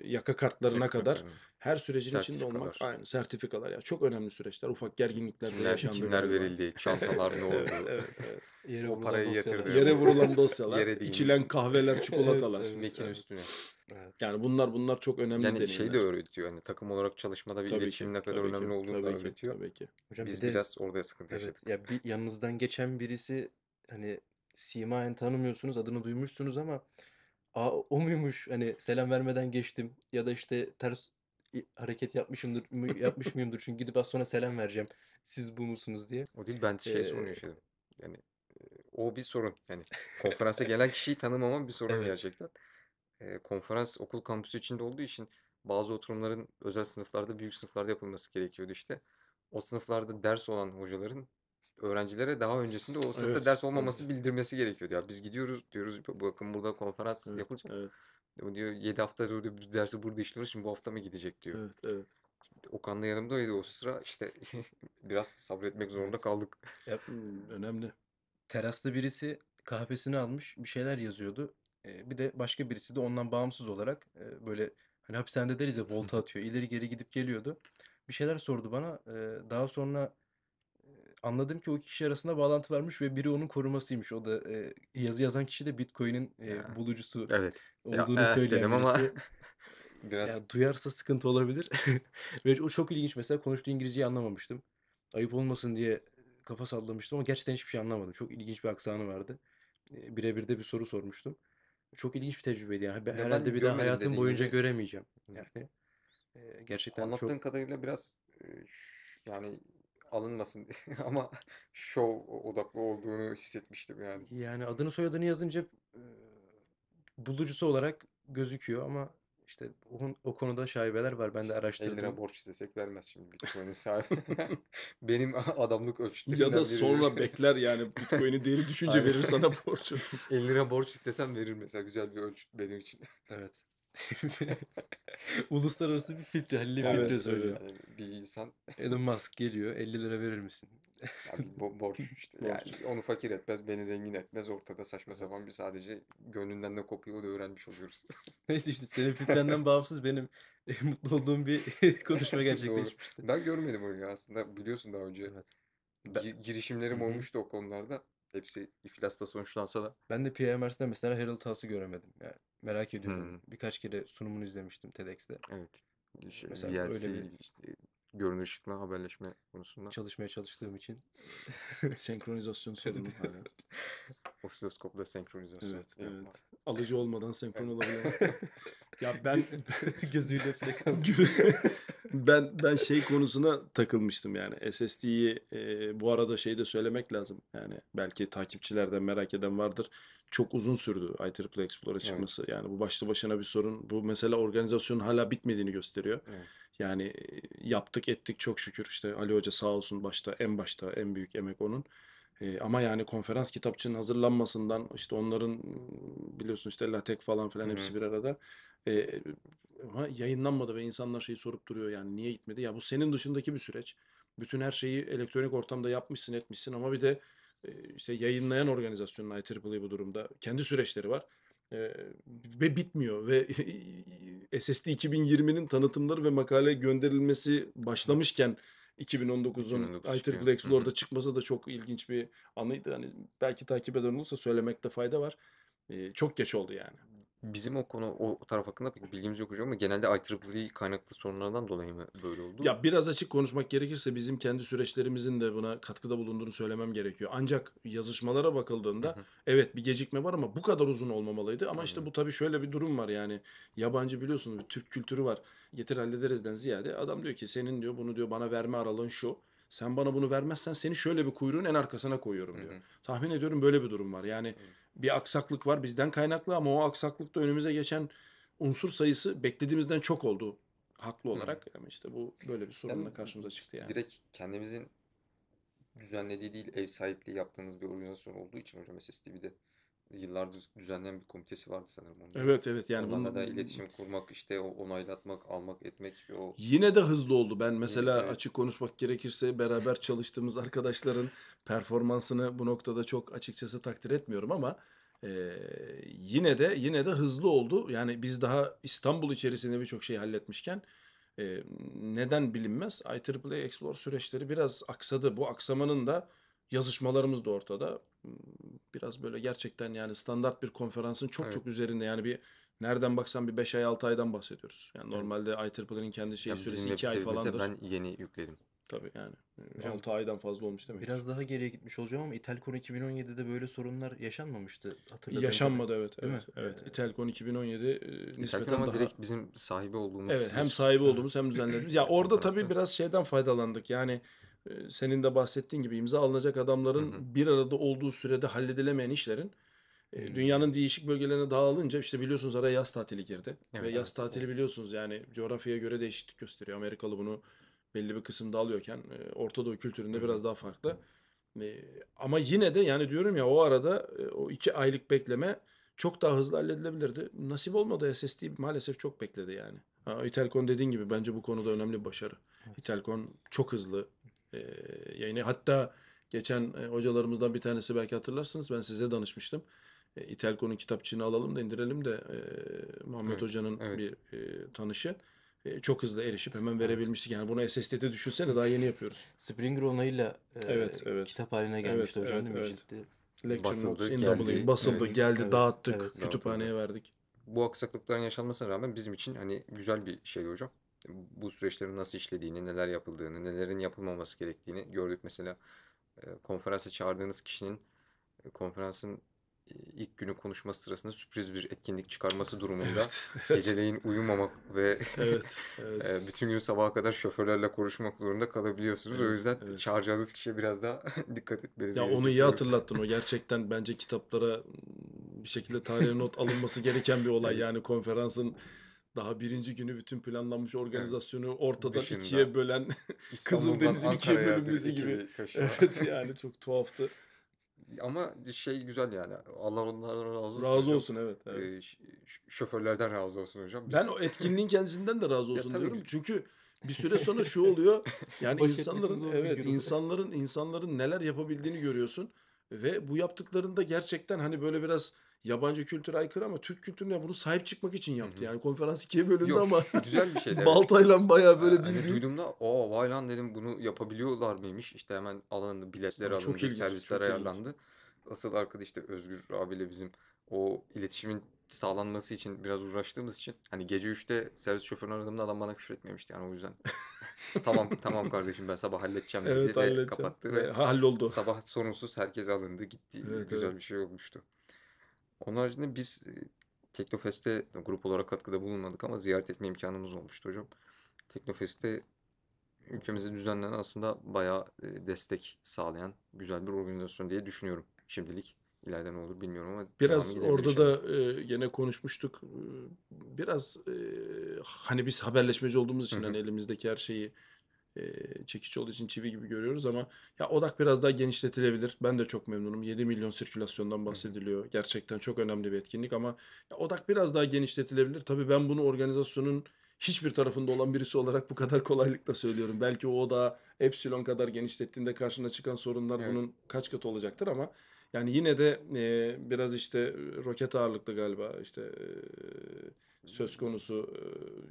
yaka kartlarına Tekrar, kadar evet. her sürecin içinde olmak aynı sertifikalar ya çok önemli süreçler ufak gerginlikler kimler, yaşandı. Kimler verildi, çantalar ne oldu? evet, evet, evet. Yere o parayı yatırdı. Yere vurulan dosyalar, Yere içilen kahveler, çikolatalar. evet, Mekin evet. üstüne. Evet. Yani bunlar bunlar çok önemli yani deneyimler. şey de öğretiyor hani takım olarak çalışmada bir tabii iletişim ne kadar önemli ki, olduğunu tabii da öğretiyor. Ki, tabii ki. Hocam Biz bir de, biraz orada sıkıntı evet, yaşadık. Ya bir yanınızdan geçen birisi hani sima'yı tanımıyorsunuz, adını duymuşsunuz ama Aa, o muymuş? Hani selam vermeden geçtim ya da işte ters hareket yapmışımdır mı- yapmış mıyımdır çünkü gidip az sonra selam vereceğim. Siz bu musunuz diye. O değil ben şey Ee, sorunu yaşadım. Yani o bir sorun. Yani konferansa gelen kişiyi tanımamam bir sorun evet. gerçekten. E, konferans okul kampüsü içinde olduğu için bazı oturumların özel sınıflarda, büyük sınıflarda yapılması gerekiyordu işte. O sınıflarda ders olan hocaların öğrencilere daha öncesinde o sınıfta evet. ders olmaması evet. bildirmesi gerekiyordu. Ya biz gidiyoruz diyoruz bakın burada konferans evet. yapılacak. Evet. O e, diyor 7 haftadır diyor, dersi burada işliyoruz şimdi bu hafta mı gidecek diyor. Evet, evet. Okan'la yanımdaydı o sıra işte biraz sabretmek zorunda kaldık. Ya, önemli. Terasta birisi kahvesini almış bir şeyler yazıyordu. E, bir de başka birisi de ondan bağımsız olarak e, böyle hani hapishanede deriz ya volta atıyor ileri geri gidip geliyordu. Bir şeyler sordu bana. Daha sonra anladım ki o iki kişi arasında bağlantı varmış ve biri onun korumasıymış. O da e, yazı yazan kişi de Bitcoin'in e, bulucusu evet. olduğunu eh, ya, eh, söyleyen dedim ama biraz yani duyarsa sıkıntı olabilir. ve o çok ilginç mesela konuştuğu İngilizceyi anlamamıştım. Ayıp olmasın diye kafa sallamıştım ama gerçekten hiçbir şey anlamadım. Çok ilginç bir aksanı vardı. E, birebir de bir soru sormuştum. Çok ilginç bir tecrübeydi yani. Ben ya herhalde ben bir daha hayatım boyunca gibi. göremeyeceğim. Yani e, gerçekten Anlattığın çok... kadarıyla biraz e, yani alınmasın diye ama show odaklı olduğunu hissetmiştim yani. Yani adını soyadını yazınca e, bulucusu olarak gözüküyor ama işte o, o konuda şaibeler var. Ben de araştırdım. 50 borç istesek vermez şimdi Bitcoin'in sahibi. Benim adamlık ölçütlerinden Ya da biri. sonra bekler yani Bitcoin'in değeri düşünce verir sana borcu. 50 lira borç istesem verir mesela. Güzel bir ölçüt benim için. Evet. Uluslararası bir filtre. Halil'i evet, filtresi öyle, hocam. Bir insan. Elon Musk geliyor 50 lira verir misin? Yani bo- borç işte. borç. Yani onu fakir etmez, beni zengin etmez. Ortada saçma sapan bir sadece gönlünden ne kopuyor da öğrenmiş oluyoruz. Neyse işte senin filtrenden bağımsız benim eh, mutlu olduğum bir konuşma gerçekleşmişti. ben görmedim onu ya aslında biliyorsun daha önce. Evet. Ben... Gi- girişimlerim Hı-hı. olmuştu o konularda. Hepsi iflasta sonuçlansa da. Ben de PMR'den mesela Harold Haas'ı göremedim yani. Merak ediyordum. Hmm. Birkaç kere sunumunu izlemiştim TEDx'te. Evet. Şey, Mesela DLC, öyle bir işte, görünüşlükle haberleşme konusunda. Çalışmaya çalıştığım için. senkronizasyon sorunu hala. Osiloskopla senkronizasyon. Evet, evet. Alıcı olmadan senkron olabiliyor. Ya ben gözüyle frekans. ben ben şey konusuna takılmıştım yani. SSD'yi e, bu arada şey de söylemek lazım. Yani belki takipçilerden merak eden vardır. Çok uzun sürdü IEEE Explorer'a çıkması. Evet. Yani bu başlı başına bir sorun. Bu mesela organizasyonun hala bitmediğini gösteriyor. Evet. Yani e, yaptık ettik çok şükür. işte Ali Hoca sağ olsun başta en başta en büyük emek onun. E, ama yani konferans kitapçının hazırlanmasından işte onların biliyorsun işte LaTeX falan filan hepsi evet. bir arada. E, ama yayınlanmadı ve insanlar şeyi sorup duruyor yani niye gitmedi? Ya bu senin dışındaki bir süreç. Bütün her şeyi elektronik ortamda yapmışsın etmişsin ama bir de e, işte yayınlayan organizasyonun IEEE bu durumda kendi süreçleri var. E, ve bitmiyor ve SSD 2020'nin tanıtımları ve makale gönderilmesi başlamışken 2019'un IEEE Explore'da çıkması da çok ilginç bir anıydı. Hani belki takip eden olursa söylemekte fayda var. E, çok geç oldu yani. Bizim o konu o taraf hakkında pek bilgimiz yok hocam ama genelde IEEE e kaynaklı sorunlardan dolayı mı böyle oldu? Ya biraz açık konuşmak gerekirse bizim kendi süreçlerimizin de buna katkıda bulunduğunu söylemem gerekiyor. Ancak yazışmalara bakıldığında evet bir gecikme var ama bu kadar uzun olmamalıydı. Ama işte bu tabii şöyle bir durum var yani yabancı biliyorsunuz bir Türk kültürü var. Getir hallederizden ziyade adam diyor ki senin diyor bunu diyor bana verme aralığın şu. Sen bana bunu vermezsen seni şöyle bir kuyruğun en arkasına koyuyorum diyor. Hı hı. Tahmin ediyorum böyle bir durum var. Yani hı. bir aksaklık var bizden kaynaklı ama o aksaklıkta önümüze geçen unsur sayısı beklediğimizden çok oldu haklı olarak. Hı. Ama yani işte bu böyle bir sorunla yani, karşımıza çıktı yani. Direkt kendimizin düzenlediği değil ev sahipliği yaptığımız bir organizasyon olduğu için hocam SSTV'de yıllardır düzenleyen bir komitesi vardı sanırım. Onun. Evet evet yani onlarla bunun... da iletişim kurmak işte onaylatmak almak etmek o yine de hızlı oldu. Ben mesela evet. açık konuşmak gerekirse beraber çalıştığımız arkadaşların performansını bu noktada çok açıkçası takdir etmiyorum ama e, yine de yine de hızlı oldu. Yani biz daha İstanbul içerisinde birçok şey halletmişken e, neden bilinmez IEEE Explore süreçleri biraz aksadı. Bu aksamanın da yazışmalarımız da ortada. Hmm, biraz böyle gerçekten yani standart bir konferansın çok evet. çok üzerinde yani bir nereden baksan bir 5 ay 6 aydan bahsediyoruz. Yani evet. normalde IEEE'nin kendi şeyi yani süresi 2 ay falandır. Ben yeni yükledim. Tabii yani. Hocam, 6 aydan fazla olmuş demek. Biraz daha geriye gitmiş olacağım ama İtelkon 2017'de böyle sorunlar yaşanmamıştı hatırladım. Yaşanmadı evet. Değil evet, mi? Evet. Ee, İtelkon 2017 e, nispeten ama daha... direkt bizim sahibi olduğumuz. Evet hem sahibi olduğumuz hem düzenlediğimiz. ya orada tabii biraz şeyden faydalandık. Yani senin de bahsettiğin gibi imza alınacak adamların hı hı. bir arada olduğu sürede halledilemeyen işlerin e, dünyanın değişik bölgelerine dağılınca işte biliyorsunuz araya yaz tatili girdi. Evet, Ve yaz evet, tatili evet. biliyorsunuz yani coğrafyaya göre değişiklik gösteriyor. Amerikalı bunu belli bir kısımda alıyorken e, Orta Doğu kültüründe hı biraz daha farklı. E, ama yine de yani diyorum ya o arada o iki aylık bekleme çok daha hızlı halledilebilirdi. Nasip olmadı SSD maalesef çok bekledi yani. Ha, Itelkon dediğin gibi bence bu konuda önemli bir başarı. Evet. Itelkon çok hızlı e, ee, yayını. Hatta geçen e, hocalarımızdan bir tanesi belki hatırlarsınız ben size danışmıştım. E, İtelko'nun kitapçığını alalım da indirelim de e, Muhammed evet, Hoca'nın evet. bir e, tanışı e, çok hızlı erişip hemen verebilmiştik. Yani bunu SSD'de düşünsene daha yeni yapıyoruz. Springer onayıyla e, evet, evet. kitap haline gelmişti evet, hocam evet, değil mi? Evet. Ciddi. Lecture basıldı, in geldi. E, basıldı, evet, geldi, evet, dağıttık, evet, kütüphaneye dağıttık. verdik. Bu aksaklıkların yaşanmasına rağmen bizim için hani güzel bir şey hocam bu süreçlerin nasıl işlediğini, neler yapıldığını, nelerin yapılmaması gerektiğini gördük. Mesela konferansa çağırdığınız kişinin konferansın ilk günü konuşması sırasında sürpriz bir etkinlik çıkarması durumunda evet, evet. geceleyin uyumamak ve evet, evet. bütün gün sabaha kadar şoförlerle konuşmak zorunda kalabiliyorsunuz. Evet, o yüzden evet. çağıracağınız kişiye biraz daha dikkat etmeniz gerekiyor. Ya onu iyi sorun. hatırlattın. O gerçekten bence kitaplara bir şekilde tarihe not alınması gereken bir olay. Yani konferansın daha birinci günü bütün planlanmış organizasyonu evet. ortadan Dışında, ikiye bölen Kızıldeniz'in ikiye bölünmesi gibi. Evet yani çok tuhaftı. Ama şey güzel yani. Allah onlardan razı olsun. Razı hocam. olsun evet. evet. Ee, şoförlerden razı olsun hocam. Biz... Ben o etkinliğin kendisinden de razı olsun diyorum. Ki. Çünkü bir süre sonra şu oluyor. Yani insanların evet insanların insanların neler yapabildiğini görüyorsun ve bu yaptıklarında gerçekten hani böyle biraz yabancı kültüre aykırı ama Türk kültürüne bunu sahip çıkmak için yaptı. Hı-hı. Yani konferans ikiye bölündü Yok, ama güzel bir şeydi. baltayla evet. bayağı böyle bildiğin. Hani duyduğumda o vay lan dedim bunu yapabiliyorlar mıymış. İşte hemen alındı biletler alındı, çok ilginç, servisler çok ayarlandı. Ilginç. Asıl arkada işte Özgür abiyle bizim o iletişimin sağlanması için biraz uğraştığımız için hani gece 3'te servis şoförünü aradığımda adam bana küfür etmemişti yani o yüzden. tamam tamam kardeşim ben sabah halledeceğim dedi evet, ve kapattı ve, ve halloldu. Sabah sorunsuz herkes alındı gitti. Evet, Güzel evet. bir şey olmuştu. Onun haricinde biz e, Teknofest'e grup olarak katkıda bulunmadık ama ziyaret etme imkanımız olmuştu hocam. Teknofest'te ülkemize düzenlenen aslında bayağı e, destek sağlayan güzel bir organizasyon diye düşünüyorum şimdilik. İleride ne olur bilmiyorum ama biraz orada da e, gene konuşmuştuk. Biraz e, hani biz haberleşmeci olduğumuz için hani elimizdeki her şeyi çekiç olduğu için çivi gibi görüyoruz ama ya odak biraz daha genişletilebilir. Ben de çok memnunum. 7 milyon sirkülasyondan bahsediliyor. Gerçekten çok önemli bir etkinlik ama ya odak biraz daha genişletilebilir. Tabii ben bunu organizasyonun hiçbir tarafında olan birisi olarak bu kadar kolaylıkla söylüyorum. Belki o da epsilon kadar genişlettiğinde karşına çıkan sorunlar evet. bunun kaç katı olacaktır ama yani yine de e, biraz işte roket ağırlıklı galiba işte e, söz konusu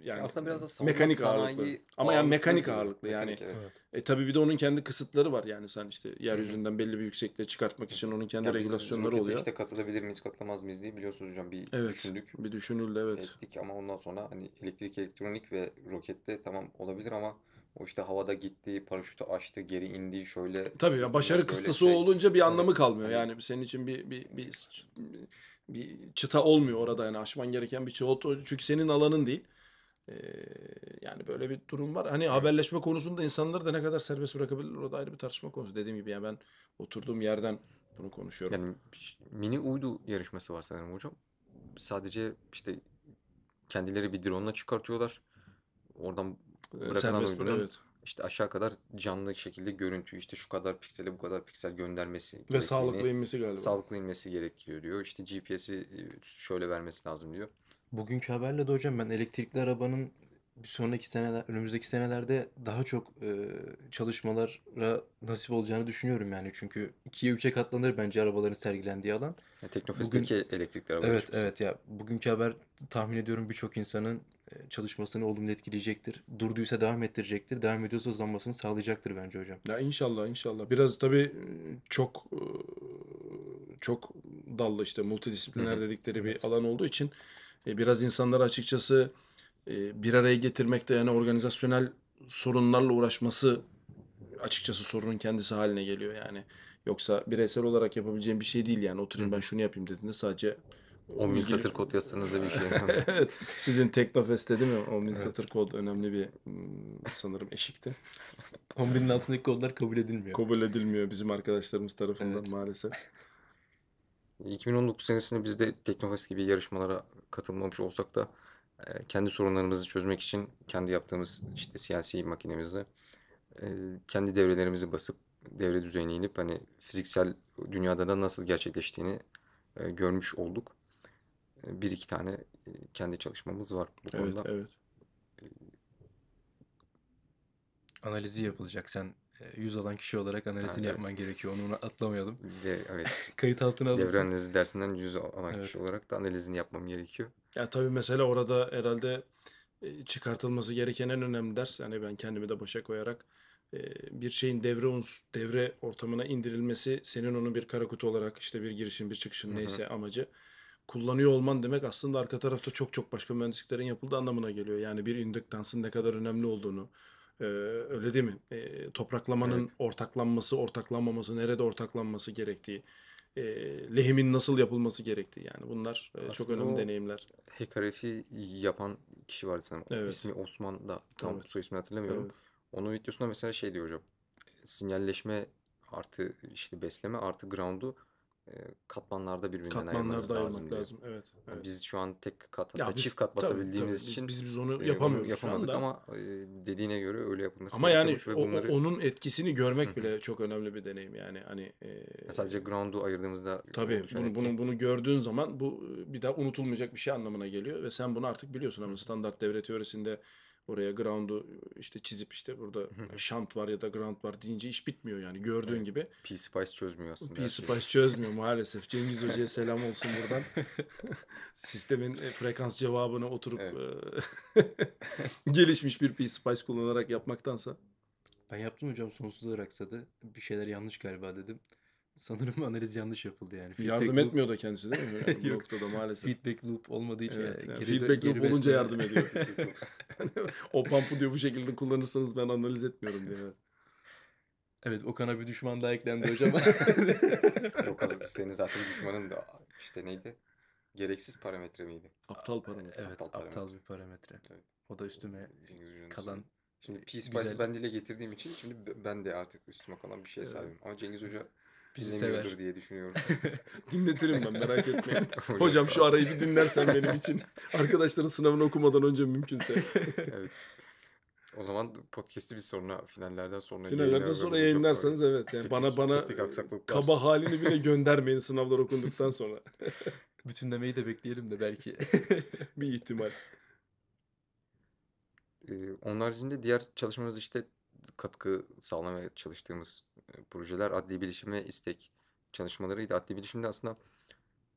yani aslında biraz da savunma mekanik sanayi ağırlıklı. Ama yani mekanik ağırlıklı yani. Mekanik, evet. E tabii bir de onun kendi kısıtları var yani sen işte yeryüzünden Hı-hı. belli bir yüksekliğe çıkartmak için onun kendi ya regülasyonları oluyor. işte katılabilir miyiz, katılamaz mıyız diye biliyorsunuz hocam bir evet, düşündük. Bir düşünüldü evet. Ettik ama ondan sonra hani elektrik, elektronik ve rokette tamam olabilir ama o işte havada gitti, paraşütü açtı, geri indi şöyle. Tabii ya başarı kıstası şey. olunca bir anlamı kalmıyor. Hani yani senin için bir bir bir, bir bir çıta olmuyor orada yani aşman gereken bir çıta çünkü senin alanın değil. Ee, yani böyle bir durum var. Hani haberleşme konusunda insanları da ne kadar serbest bırakabilir o da ayrı bir tartışma konusu. Dediğim gibi yani ben oturduğum yerden bunu konuşuyorum. Yani mini uydu yarışması var sanırım hocam. Sadece işte kendileri bir drone'la çıkartıyorlar. Oradan ee, bırakan Serbest uydunun evet işte aşağı kadar canlı şekilde görüntü işte şu kadar piksele bu kadar piksel göndermesi ve sağlıklı inmesi galiba. Sağlıklı inmesi gerekiyor diyor. İşte GPS'i e, şöyle vermesi lazım diyor. Bugünkü haberle de hocam ben elektrikli arabanın bir sonraki seneler, önümüzdeki senelerde daha çok e, çalışmalara nasip olacağını düşünüyorum yani. Çünkü ikiye üçe katlanır bence arabaların sergilendiği alan. Ya, e, Teknofest'teki Bugün, elektrikli araba Evet, evet ya. Bugünkü haber tahmin ediyorum birçok insanın e, çalışmasını olumlu etkileyecektir. Durduysa devam ettirecektir. Devam ediyorsa hızlanmasını sağlayacaktır bence hocam. Ya inşallah inşallah. Biraz tabii e, çok e, çok dallı işte multidisipliner evet. dedikleri evet. bir alan olduğu için biraz insanları açıkçası bir araya getirmekte yani organizasyonel sorunlarla uğraşması açıkçası sorunun kendisi haline geliyor yani. Yoksa bireysel olarak yapabileceğim bir şey değil yani oturayım ben şunu yapayım dediğinde sadece 10 bin satır kod yazsanız da bir şey. evet. Sizin Teknofest'te değil mi? 10 bin evet. satır kod önemli bir hmm, sanırım eşikti. 10 binin altındaki kodlar kabul edilmiyor. Kabul edilmiyor bizim arkadaşlarımız tarafından evet. maalesef. 2019 senesinde biz de Teknofest gibi yarışmalara katılmamış olsak da e, kendi sorunlarımızı çözmek için kendi yaptığımız işte siyasi makinemizle e, kendi devrelerimizi basıp devre düzeyine inip hani fiziksel dünyada da nasıl gerçekleştiğini e, görmüş olduk bir iki tane e, kendi çalışmamız var bu evet, konuda. Evet. E, analizi yapılacak. Sen e, yüz alan kişi olarak analizini ha, evet. yapman gerekiyor. Onu atlamayalım. De, evet. Kayıt altına alınsın. Devre analizi dersinden yüz alan evet. kişi olarak da analizini yapmam gerekiyor. Ya tabii mesela orada herhalde çıkartılması gereken en önemli ders yani ben kendimi de başa koyarak bir şeyin devre uns devre ortamına indirilmesi senin onu bir kara kutu olarak işte bir girişin bir çıkışın Hı-hı. neyse amacı kullanıyor olman demek aslında arka tarafta çok çok başka mühendisliklerin yapıldığı anlamına geliyor. Yani bir indüktansın ne kadar önemli olduğunu, öyle değil mi? topraklamanın evet. ortaklanması, ortaklanmaması, nerede ortaklanması gerektiği, lehimin nasıl yapılması gerektiği yani bunlar e, çok önemli deneyimler. Hekarefi yapan kişi vardı sanırım. Evet. İsmi Osman da tam evet. soy ismini hatırlamıyorum. Evet. Onun videosunda mesela şey diyor hocam. Sinyalleşme artı işte besleme artı ground'u e, katmanlarda birbirinden katmanlarda ayırmanız lazım. Diyor. lazım. Evet, hani evet. Biz şu an tek kat hatta biz, çift kat basabildiğimiz tabii, için biz, biz, biz onu e, yapamıyoruz yapamadık şu anda. ama e, dediğine göre öyle yapılması Ama yani ve bunları... onun etkisini görmek bile çok önemli bir deneyim yani hani e... sadece ground'u ayırdığımızda tabii bunu, etki. bunu bunu gördüğün zaman bu bir daha unutulmayacak bir şey anlamına geliyor ve sen bunu artık biliyorsun ama standart devre teorisinde Oraya ground'u e, işte çizip işte burada yani şant var ya da ground var deyince iş bitmiyor yani gördüğün evet. gibi. P-Spice çözmüyor aslında. P-Spice çözmüyor maalesef. Cengiz Hoca'ya selam olsun buradan. Sistemin e, frekans cevabını oturup evet. E, gelişmiş bir P-Spice kullanarak yapmaktansa. Ben yaptım hocam sonsuz raksadı. Bir şeyler yanlış galiba dedim sanırım analiz yanlış yapıldı yani. Feedback yardım loop... etmiyor da kendisi değil mi? Yani Yok. noktada maalesef. Feedback loop olmadığı için. Evet, yani geri, feedback geri loop olunca yardım ediyor. o pampu diyor bu şekilde kullanırsanız ben analiz etmiyorum diye. Evet. Evet Okan'a bir düşman daha eklendi hocam. Yok senin zaten düşmanın da işte neydi? Gereksiz parametre miydi? Aptal parametre. Evet aptal, parametre. aptal bir parametre. Evet. O da üstüme Cengizcun'un kalan. Şimdi Peace güzel... ben dile getirdiğim için şimdi ben de artık üstüme kalan bir şeye evet. sahibim. Ama Cengiz Hoca Bizi sever. diye düşünüyorum. Dinletirim ben merak etmeyin. Hocam şu arayı bir dinlersen benim için. Arkadaşların sınavını okumadan önce mümkünse. evet. O zaman podcast'i bir sonra finallerden sonra finallerden sonra yayınlarsanız çok, evet yani teknik, bana bana teknik kaba halini bile göndermeyin sınavlar okunduktan sonra. Bütünlemeyi de bekleyelim de belki bir ihtimal. Ee, onun haricinde diğer çalışmamız işte katkı sağlamaya çalıştığımız e, projeler adli bilişim istek çalışmalarıydı. Adli bilişimde aslında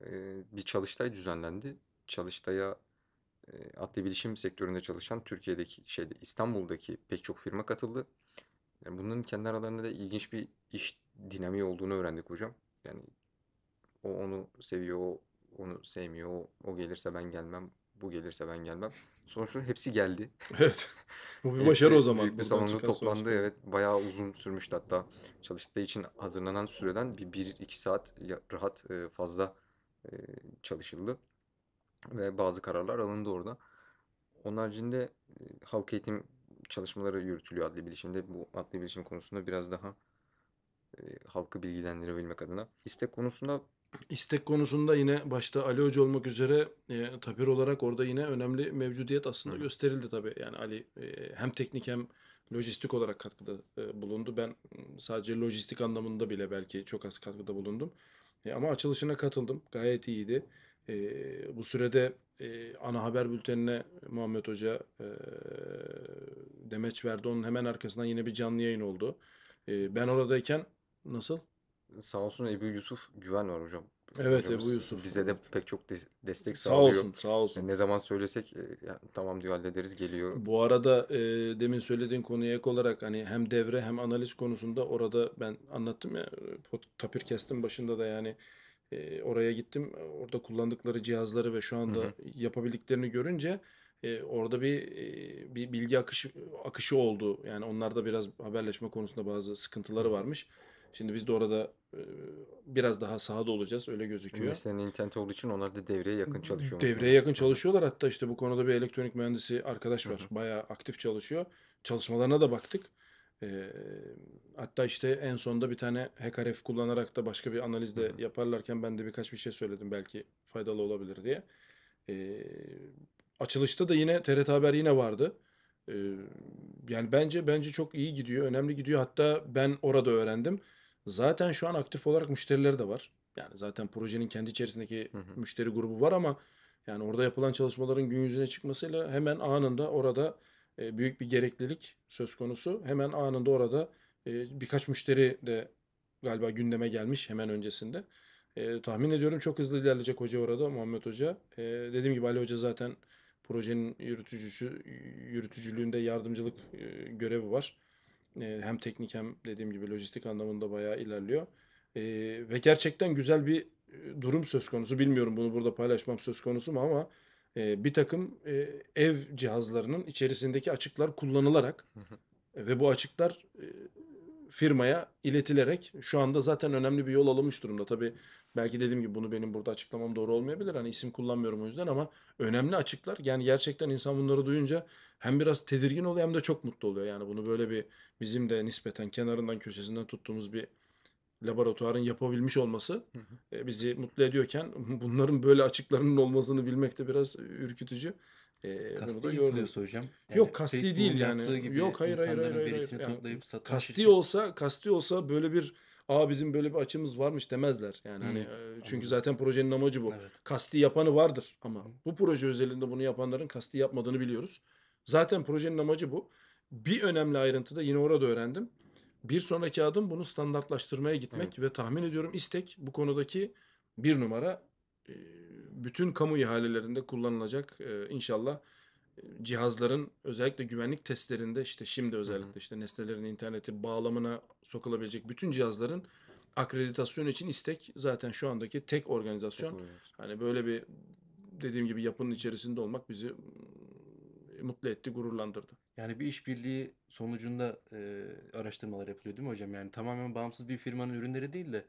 e, bir çalıştay düzenlendi. Çalıştaya e, adli bilişim sektöründe çalışan Türkiye'deki şeyde İstanbul'daki pek çok firma katıldı. Yani bunların kendi aralarında da ilginç bir iş dinamiği olduğunu öğrendik hocam. Yani o onu seviyor, o onu sevmiyor, o, o gelirse ben gelmem bu gelirse ben gelmem. Sonuçta hepsi geldi. evet. Bu bir başarı o zaman. Büyük bir salonda toplandı. Sonuç. Evet bayağı uzun sürmüştü hatta. Çalıştığı için hazırlanan süreden bir, bir iki saat rahat e, fazla e, çalışıldı. Ve bazı kararlar alındı orada. Onun haricinde e, halk eğitim çalışmaları yürütülüyor adli bilişimde. Bu adli bilişim konusunda biraz daha halkı bilgilendirebilmek adına. İstek konusunda İstek konusunda yine başta Ali Hoca olmak üzere e, tapir olarak orada yine önemli mevcudiyet aslında Hı. gösterildi tabii. Yani Ali e, hem teknik hem lojistik olarak katkıda e, bulundu. Ben sadece lojistik anlamında bile belki çok az katkıda bulundum. E, ama açılışına katıldım. Gayet iyiydi. E, bu sürede e, ana haber bültenine Muhammed Hoca e, demeç verdi. Onun hemen arkasından yine bir canlı yayın oldu. E, ben oradayken nasıl? sağ olsun Ebu Yusuf Güven var hocam. Evet Hocamız Ebu Yusuf. Bize de pek çok des- destek sağ sağlıyor. Sağ olsun sağ olsun. ne zaman söylesek e, ya, tamam diyor hallederiz geliyor. Bu arada e, demin söylediğin konuya ek olarak hani hem devre hem analiz konusunda orada ben anlattım ya e, tapir kestim başında da yani e, oraya gittim. Orada kullandıkları cihazları ve şu anda Hı-hı. yapabildiklerini görünce e, orada bir e, bir bilgi akışı akışı oldu. Yani onlarda biraz haberleşme konusunda bazı sıkıntıları varmış. Hı-hı Şimdi biz de orada biraz daha sahada olacağız öyle gözüküyor. Mesela internet olduğu için onlar da devreye yakın çalışıyorlar. Devreye yakın çalışıyorlar hatta işte bu konuda bir elektronik mühendisi arkadaş var. Hı Bayağı aktif çalışıyor. Çalışmalarına da baktık. hatta işte en sonda bir tane HackRF kullanarak da başka bir analiz de yaparlarken ben de birkaç bir şey söyledim belki faydalı olabilir diye. açılışta da yine TRT Haber yine vardı. yani bence bence çok iyi gidiyor, önemli gidiyor. Hatta ben orada öğrendim. Zaten şu an aktif olarak müşterileri de var. Yani zaten projenin kendi içerisindeki hı hı. müşteri grubu var ama yani orada yapılan çalışmaların gün yüzüne çıkmasıyla hemen anında orada e, büyük bir gereklilik söz konusu. Hemen anında orada e, birkaç müşteri de galiba gündeme gelmiş hemen öncesinde. E, tahmin ediyorum çok hızlı ilerleyecek hoca orada Muhammed Hoca. E, dediğim gibi Ali Hoca zaten projenin yürütücüsü, yürütücülüğünde yardımcılık görevi var. Ee, hem teknik hem dediğim gibi lojistik anlamında bayağı ilerliyor. Ee, ve gerçekten güzel bir e, durum söz konusu. Bilmiyorum bunu burada paylaşmam söz konusu mu ama e, bir takım e, ev cihazlarının içerisindeki açıklar kullanılarak ve bu açıklar firmaya iletilerek şu anda zaten önemli bir yol alınmış durumda. Tabii belki dediğim gibi bunu benim burada açıklamam doğru olmayabilir. Hani isim kullanmıyorum o yüzden ama önemli açıklar. Yani gerçekten insan bunları duyunca hem biraz tedirgin oluyor hem de çok mutlu oluyor. Yani bunu böyle bir bizim de nispeten kenarından köşesinden tuttuğumuz bir laboratuvarın yapabilmiş olması e, bizi mutlu ediyorken bunların böyle açıklarının olmasını bilmek de biraz ürkütücü. E, kasti yapılıyorsa hocam. Yani yok kasti Facebook'un değil yani. Gibi yok hayır hayır hayır. hayır, hayır. Yani, kasti şirket. olsa kasti olsa böyle bir aa bizim böyle bir açımız varmış demezler. Yani hani, hmm. hani çünkü Anladım. zaten projenin amacı bu. Evet. Kasti yapanı vardır ama hmm. bu proje özelinde bunu yapanların kasti yapmadığını biliyoruz. Zaten projenin amacı bu. Bir önemli ayrıntı da yine orada öğrendim. Bir sonraki adım bunu standartlaştırmaya gitmek evet. ve tahmin ediyorum istek bu konudaki bir numara e, bütün kamu ihalelerinde kullanılacak e, inşallah e, cihazların özellikle güvenlik testlerinde işte şimdi özellikle işte nesnelerin interneti bağlamına sokulabilecek bütün cihazların akreditasyon için istek zaten şu andaki tek organizasyon. Tek Hani böyle bir dediğim gibi yapının içerisinde olmak bizi e, mutlu etti, gururlandırdı. Yani bir işbirliği sonucunda e, araştırmalar yapılıyor değil mi hocam? Yani tamamen bağımsız bir firmanın ürünleri değil de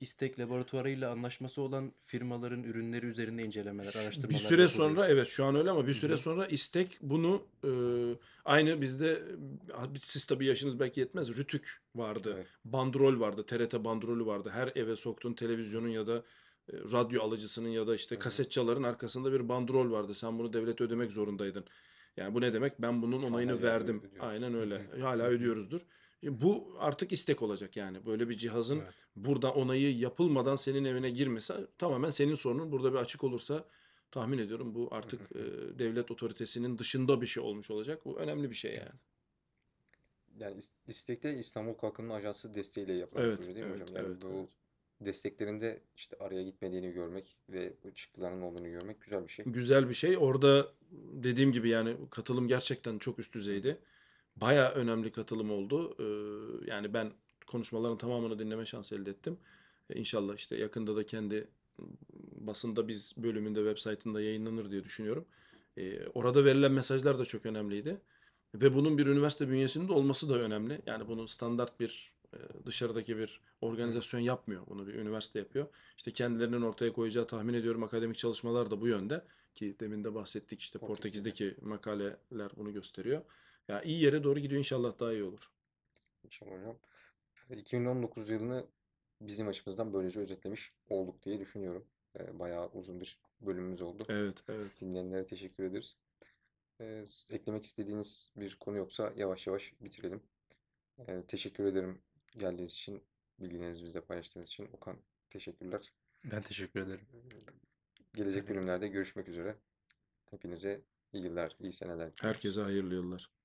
istek laboratuvarıyla anlaşması olan firmaların ürünleri üzerinde incelemeler, araştırmalar. Bir süre yapılıyor. sonra evet şu an öyle ama bir süre hı sonra istek bunu e, aynı bizde siz tabi yaşınız belki yetmez. Rütük vardı. Evet. Bandrol vardı. TRT bandrolü vardı. Her eve soktuğun televizyonun ya da e, radyo alıcısının ya da işte evet. kasetçaların arkasında bir bandrol vardı. Sen bunu devlete ödemek zorundaydın. Yani bu ne demek? Ben bunun onayını verdim. Aynen öyle. Hala ödüyoruzdur bu artık istek olacak yani. Böyle bir cihazın evet. burada onayı yapılmadan senin evine girmesi tamamen senin sorunun. Burada bir açık olursa tahmin ediyorum bu artık e, devlet otoritesinin dışında bir şey olmuş olacak. Bu önemli bir şey yani. Yani istekte İstanbul Kalkınma Ajansı desteğiyle yapılıyor evet, değil mi evet, hocam? Yani evet, bu evet. desteklerinde işte araya gitmediğini görmek ve bu çıktıların olduğunu görmek güzel bir şey. Güzel bir şey. Orada dediğim gibi yani katılım gerçekten çok üst düzeydi. Hı baya önemli katılım oldu. E, yani ben konuşmaların tamamını dinleme şansı elde ettim. E, inşallah işte yakında da kendi basında biz bölümünde web sitesinde yayınlanır diye düşünüyorum. E, orada verilen mesajlar da çok önemliydi. Ve bunun bir üniversite bünyesinde olması da önemli. Yani bunu standart bir e, dışarıdaki bir organizasyon yapmıyor. Bunu bir üniversite yapıyor. İşte kendilerinin ortaya koyacağı tahmin ediyorum akademik çalışmalar da bu yönde. Ki demin de bahsettik işte Portekiz'deki makaleler bunu gösteriyor. Ya iyi yere doğru gidiyor inşallah daha iyi olur. İnşallah hocam. 2019 yılını bizim açımızdan böylece özetlemiş olduk diye düşünüyorum. E, bayağı uzun bir bölümümüz oldu. Evet, evet. Dinleyenlere teşekkür ederiz. eklemek istediğiniz bir konu yoksa yavaş yavaş bitirelim. teşekkür ederim geldiğiniz için, bilgilerinizi bizle paylaştığınız için. Okan, teşekkürler. Ben teşekkür ederim. Gelecek bölümlerde görüşmek üzere. Hepinize iyi yıllar, iyi seneler. Herkese hayırlı yıllar.